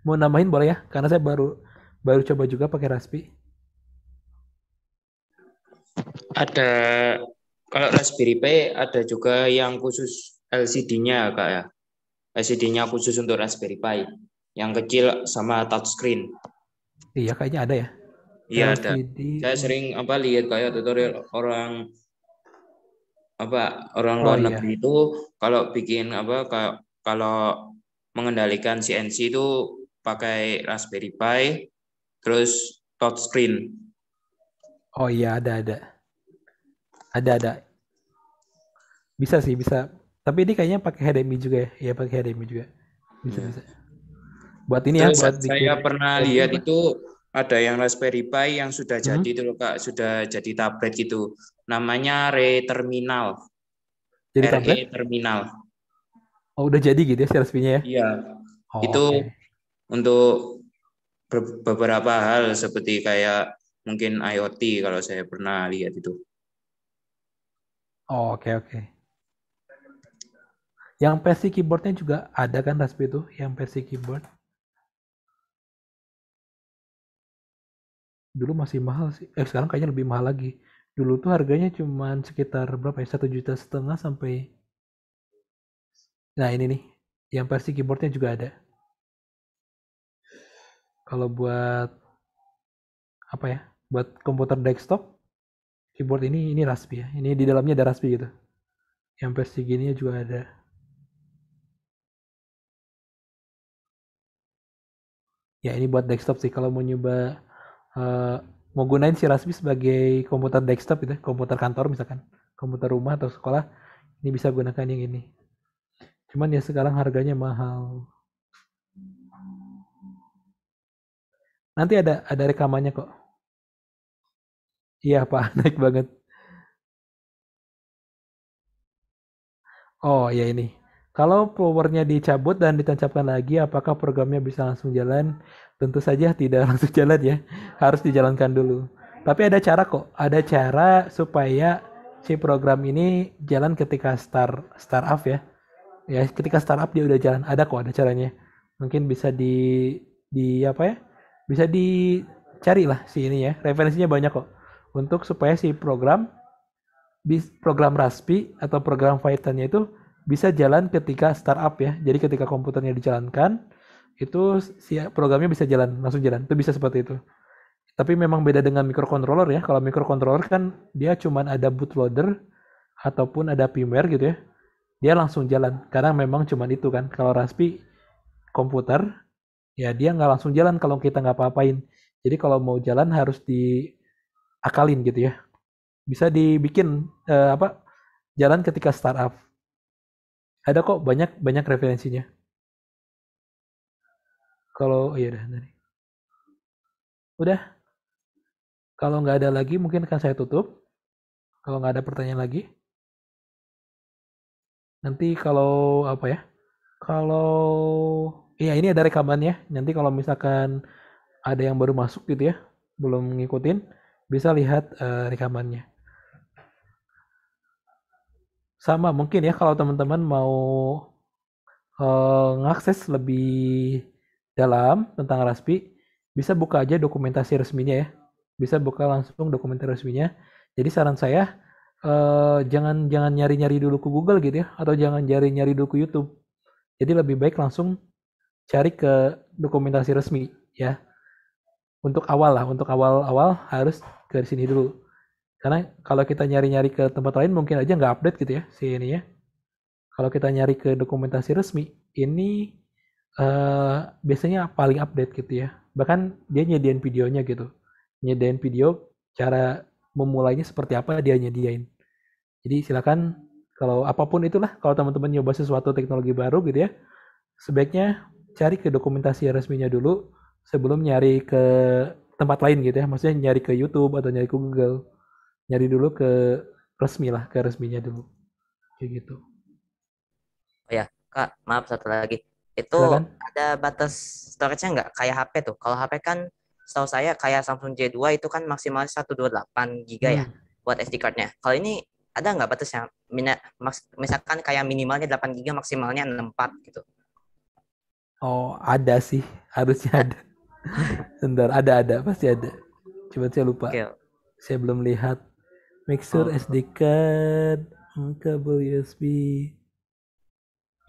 C: Mau nambahin boleh ya, karena saya baru baru coba juga pakai Raspi.
A: Ada kalau Raspberry Pi ada juga yang khusus LCD-nya kak ya. LCD-nya khusus untuk Raspberry Pi. Yang kecil sama touchscreen.
C: Iya kayaknya ada ya.
B: Iya ada.
A: Saya sering apa lihat kayak tutorial orang apa orang oh, luar oh, negeri iya. itu kalau bikin apa kalau mengendalikan CNC itu pakai Raspberry Pi terus touchscreen.
C: Oh iya ada ada. Ada ada. Bisa sih bisa. Tapi ini kayaknya pakai HDMI juga ya. Iya pakai HDMI juga. Bisa ya. bisa. Buat ini ya, terus ya buat saya bikin. pernah lihat itu
A: ada yang Raspberry Pi yang sudah hmm. jadi itu loh kak sudah jadi tablet gitu namanya Re Terminal jadi RE tablet? Terminal
C: oh udah jadi gitu ya si ya
A: iya oh, itu okay. untuk beberapa hal seperti kayak mungkin IoT kalau saya pernah lihat itu
C: oh oke okay, oke okay. yang versi keyboardnya juga ada kan Raspberry itu yang versi keyboard dulu masih mahal sih eh sekarang kayaknya lebih mahal lagi dulu tuh harganya cuman sekitar berapa ya satu juta setengah sampai nah ini nih yang versi keyboardnya juga ada kalau buat apa ya buat komputer desktop keyboard ini ini Raspi ya ini di dalamnya ada Raspi
B: gitu yang versi gini juga ada ya ini buat desktop sih kalau mau nyoba
C: Eh, mau gunain si Raspi sebagai komputer desktop gitu, ya, komputer kantor misalkan, komputer rumah atau sekolah, ini bisa gunakan yang ini. Cuman ya sekarang harganya mahal.
B: Nanti ada ada rekamannya kok. Iya Pak, naik banget. Oh ya ini. Kalau powernya dicabut dan ditancapkan
C: lagi, apakah programnya bisa langsung jalan? tentu saja tidak langsung jalan ya, harus dijalankan dulu. Tapi ada cara kok, ada cara supaya si program ini jalan ketika start up ya. Ya, ketika start up dia udah jalan, ada kok ada caranya. Mungkin bisa di di apa ya? Bisa dicari lah si ini ya. Referensinya banyak kok. Untuk supaya si program bis program Raspi atau program Python-nya itu bisa jalan ketika startup ya. Jadi ketika komputernya dijalankan, itu si programnya bisa jalan langsung jalan itu bisa seperti itu tapi memang beda dengan microcontroller ya kalau microcontroller kan dia cuman ada bootloader ataupun ada firmware gitu ya dia langsung jalan karena memang cuman itu kan kalau Raspi komputer ya dia nggak langsung jalan kalau kita nggak apa-apain jadi kalau mau jalan harus diakalin gitu ya bisa dibikin eh, apa
B: jalan ketika startup ada kok banyak banyak referensinya kalau iya dah nanti, Udah. Kalau nggak ada lagi mungkin akan saya tutup. Kalau nggak ada pertanyaan lagi.
C: Nanti kalau apa ya? Kalau iya ini ada rekamannya. Nanti kalau misalkan ada yang baru masuk gitu ya, belum ngikutin, bisa lihat uh, rekamannya. Sama mungkin ya kalau teman-teman mau uh, ngakses lebih dalam tentang Raspi, bisa buka aja dokumentasi resminya ya. Bisa buka langsung dokumentasi resminya. Jadi saran saya eh, jangan jangan nyari-nyari dulu ke Google gitu ya atau jangan nyari-nyari dulu ke YouTube. Jadi lebih baik langsung cari ke dokumentasi resmi ya. Untuk awal lah, untuk awal-awal harus ke sini dulu. Karena kalau kita nyari-nyari ke tempat lain mungkin aja nggak update gitu ya si ini ya. Kalau kita nyari ke dokumentasi resmi, ini Eh, biasanya paling update gitu ya. Bahkan dia nyediain videonya gitu. Nyediain video cara memulainya seperti apa dia nyediain. Jadi silakan kalau apapun itulah kalau teman-teman nyoba sesuatu teknologi baru gitu ya, sebaiknya cari ke dokumentasi resminya dulu sebelum nyari ke tempat lain gitu ya. Maksudnya nyari ke YouTube atau nyari ke Google. Nyari dulu ke resmi lah, ke resminya dulu. Kayak gitu.
D: Oh ya, Kak, maaf satu lagi itu Silakan. ada batas storage-nya nggak kayak HP tuh kalau HP kan setahu saya kayak Samsung J2 itu kan maksimal 128 GB ya hmm. ya buat SD card-nya kalau ini ada nggak batasnya misalkan kayak minimalnya 8 GB maksimalnya 64 gitu
C: oh ada sih harusnya ada Bentar, ada ada pasti ada coba saya lupa okay. saya belum lihat mixer oh. SD card hmm, kabel USB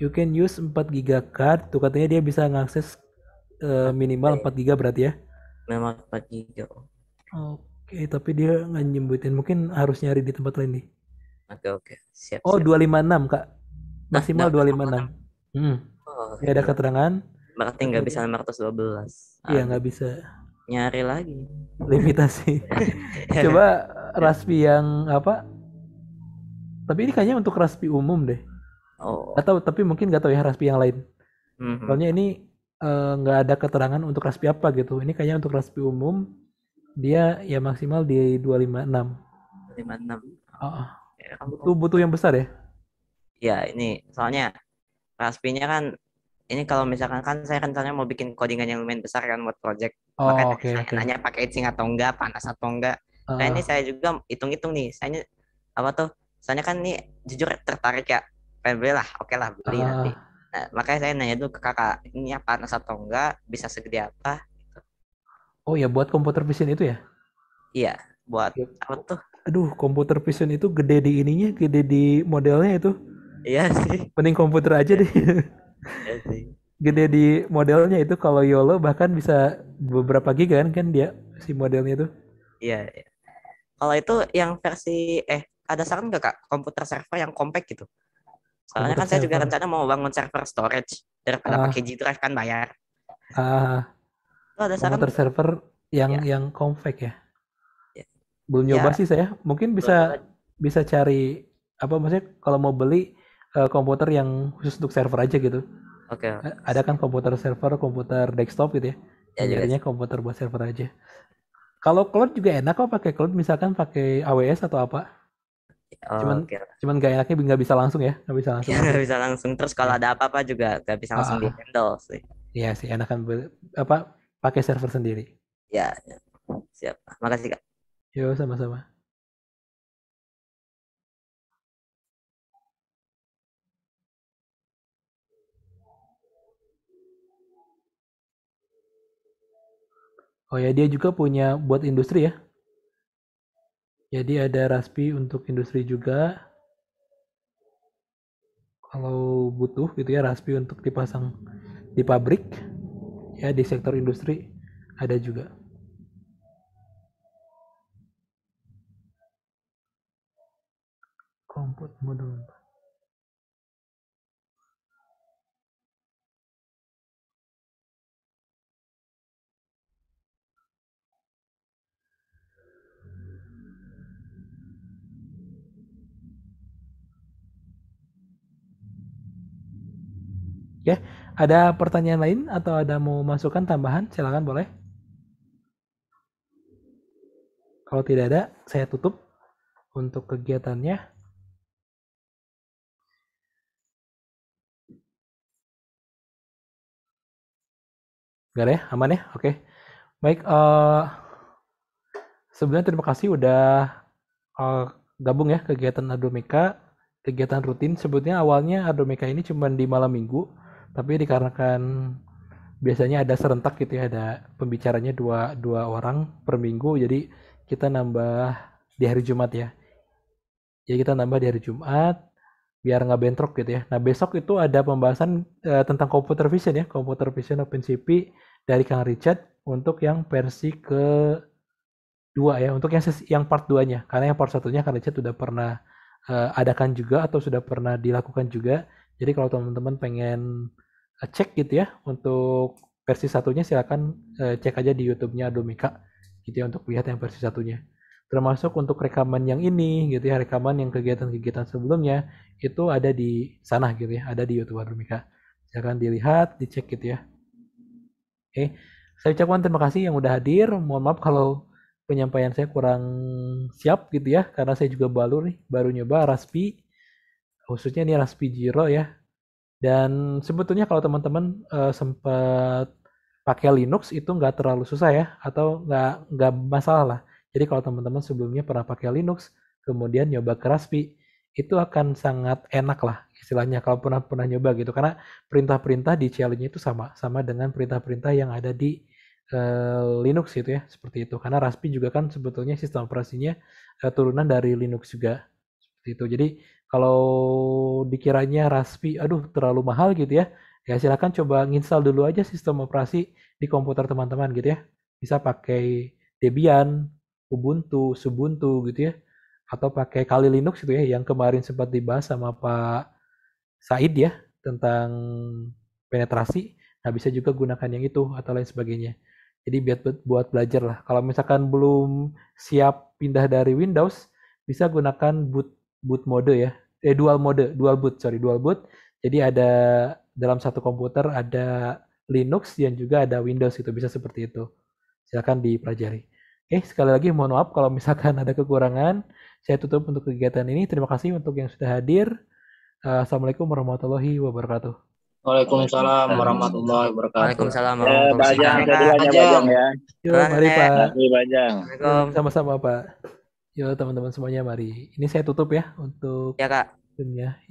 C: you can use 4 giga card tuh katanya dia bisa ngakses uh, minimal 4 giga berarti ya
D: memang 4 giga
C: oke tapi dia nggak nyebutin mungkin harus nyari di tempat lain nih oke oke okay. siap oh siap. 256 kak nah, maksimal nah, 256 nah. hmm. oh, ya ada iya. keterangan
D: berarti nggak bisa belas. iya ah. nggak bisa nyari lagi
C: limitasi coba raspi yang apa tapi ini kayaknya untuk raspi umum deh Oh. Gak tapi mungkin gak tahu ya raspi yang lain. Mm-hmm. Soalnya ini eh, nggak uh, ada keterangan untuk raspi apa gitu. Ini kayaknya untuk raspi umum dia ya maksimal di 256.
D: 256. Oh. Ya, Butuh
C: butuh yang besar ya?
D: Ya, ini soalnya raspinya kan ini kalau misalkan kan saya rencananya mau bikin codingan yang lumayan besar kan buat project.
B: Oh, oke okay, saya okay. nanya
D: pakai itching atau enggak, panas atau enggak. Uh. Nah, ini saya juga hitung-hitung nih. Saya apa tuh? Soalnya kan nih jujur tertarik ya PB lah oke lah beli uh. nanti nah, makanya saya nanya dulu ke kakak ini apa panas atau enggak bisa segede apa
C: oh ya buat komputer vision itu ya
D: iya buat apa tuh
C: aduh komputer vision itu gede di ininya gede di modelnya itu iya sih mending komputer aja iya. deh iya sih gede di modelnya itu kalau YOLO bahkan bisa beberapa giga kan kan dia si modelnya itu.
D: Iya. iya. Kalau itu yang versi eh ada saran nggak kak komputer server yang compact gitu? Soalnya kan saya juga rencana mau bangun server storage daripada uh, pakai G Drive kan bayar.
C: Ah. Uh, ada saran? Komputer server yang ya. yang compact ya. ya. Belum iya. nyoba ya. sih saya. Mungkin bisa Belum. bisa cari apa maksudnya kalau mau beli uh, komputer yang khusus untuk server aja gitu. Oke. Okay. Eh, ada kan komputer server, komputer desktop gitu ya. Ya, Jadinya komputer buat server aja. Kalau cloud juga enak kok pakai cloud misalkan pakai AWS atau apa? cuman okay. cuman gak enaknya nggak bisa langsung ya nggak bisa langsung iya, nggak bisa
D: langsung terus kalau ada apa-apa juga nggak bisa langsung uh, ah, ah. di handle
B: sih iya sih enakan ber, apa pakai server sendiri ya, ya. siap makasih kak yo sama-sama Oh ya, dia juga punya buat
C: industri ya? Jadi ada Raspi untuk industri juga. Kalau butuh gitu ya Raspi untuk dipasang di pabrik ya di sektor industri ada juga.
B: Komput modul.
C: Ya, ada pertanyaan lain atau ada mau masukkan tambahan? Silakan boleh.
B: Kalau tidak ada, saya tutup untuk kegiatannya. Gak ada ya? Aman ya? Oke. Baik, uh,
C: sebenarnya terima kasih udah uh, gabung ya kegiatan Adomeka, kegiatan rutin. Sebetulnya awalnya Adomeka ini cuma di malam minggu, tapi dikarenakan biasanya ada serentak gitu ya ada pembicaranya dua dua orang per minggu jadi kita nambah di hari Jumat ya jadi kita nambah di hari Jumat biar nggak bentrok gitu ya nah besok itu ada pembahasan e, tentang computer vision ya computer vision OpenCP dari Kang Richard untuk yang versi ke dua ya untuk yang yang part 2 nya karena yang part satunya Kang Richard sudah pernah uh, adakan juga atau sudah pernah dilakukan juga jadi kalau teman-teman pengen cek gitu ya untuk versi satunya silakan eh, cek aja di YouTube-nya Domika gitu ya untuk lihat yang versi satunya termasuk untuk rekaman yang ini gitu ya rekaman yang kegiatan-kegiatan sebelumnya itu ada di sana gitu ya ada di YouTube Domika silakan dilihat dicek gitu ya oke saya ucapkan terima kasih yang udah hadir mohon maaf kalau penyampaian saya kurang siap gitu ya karena saya juga baru nih baru nyoba Raspi khususnya ini Raspi Jiro ya dan sebetulnya kalau teman-teman uh, sempat pakai Linux itu nggak terlalu susah ya, atau nggak nggak masalah lah. Jadi kalau teman-teman sebelumnya pernah pakai Linux, kemudian nyoba ke Raspi, itu akan sangat enak lah istilahnya kalau pernah pernah nyoba gitu karena perintah-perintah di challenge itu sama sama dengan perintah-perintah yang ada di eh, Linux gitu ya seperti itu karena Raspi juga kan sebetulnya sistem operasinya eh, turunan dari Linux juga seperti itu jadi kalau dikiranya Raspi, aduh terlalu mahal gitu ya, ya silahkan coba nginstal dulu aja sistem operasi di komputer teman-teman gitu ya. Bisa pakai Debian, Ubuntu, Subuntu gitu ya, atau pakai Kali Linux gitu ya, yang kemarin sempat dibahas sama Pak Said ya, tentang penetrasi. Nah bisa juga gunakan yang itu atau lain sebagainya. Jadi buat buat belajar lah. Kalau misalkan belum siap pindah dari Windows, bisa gunakan boot boot mode ya eh dual mode dual boot sorry dual boot jadi ada dalam satu komputer ada Linux dan juga ada Windows itu bisa seperti itu silakan dipelajari oke sekali lagi mohon maaf kalau misalkan ada kekurangan saya tutup untuk kegiatan ini terima kasih untuk yang sudah hadir eh, Assalamualaikum warahmatullahi wabarakatuh.
B: Waalaikumsalam warahmatullahi
D: wabarakatuh. Waalaikumsalam eh, warahmatullahi wabarakatuh. Bajang, bajang ya. Yuk, mari Pak. Bajang.
B: Sama-sama Pak. Yo teman-teman semuanya mari. Ini saya tutup ya untuk ya, Kak. Dunia. Ya.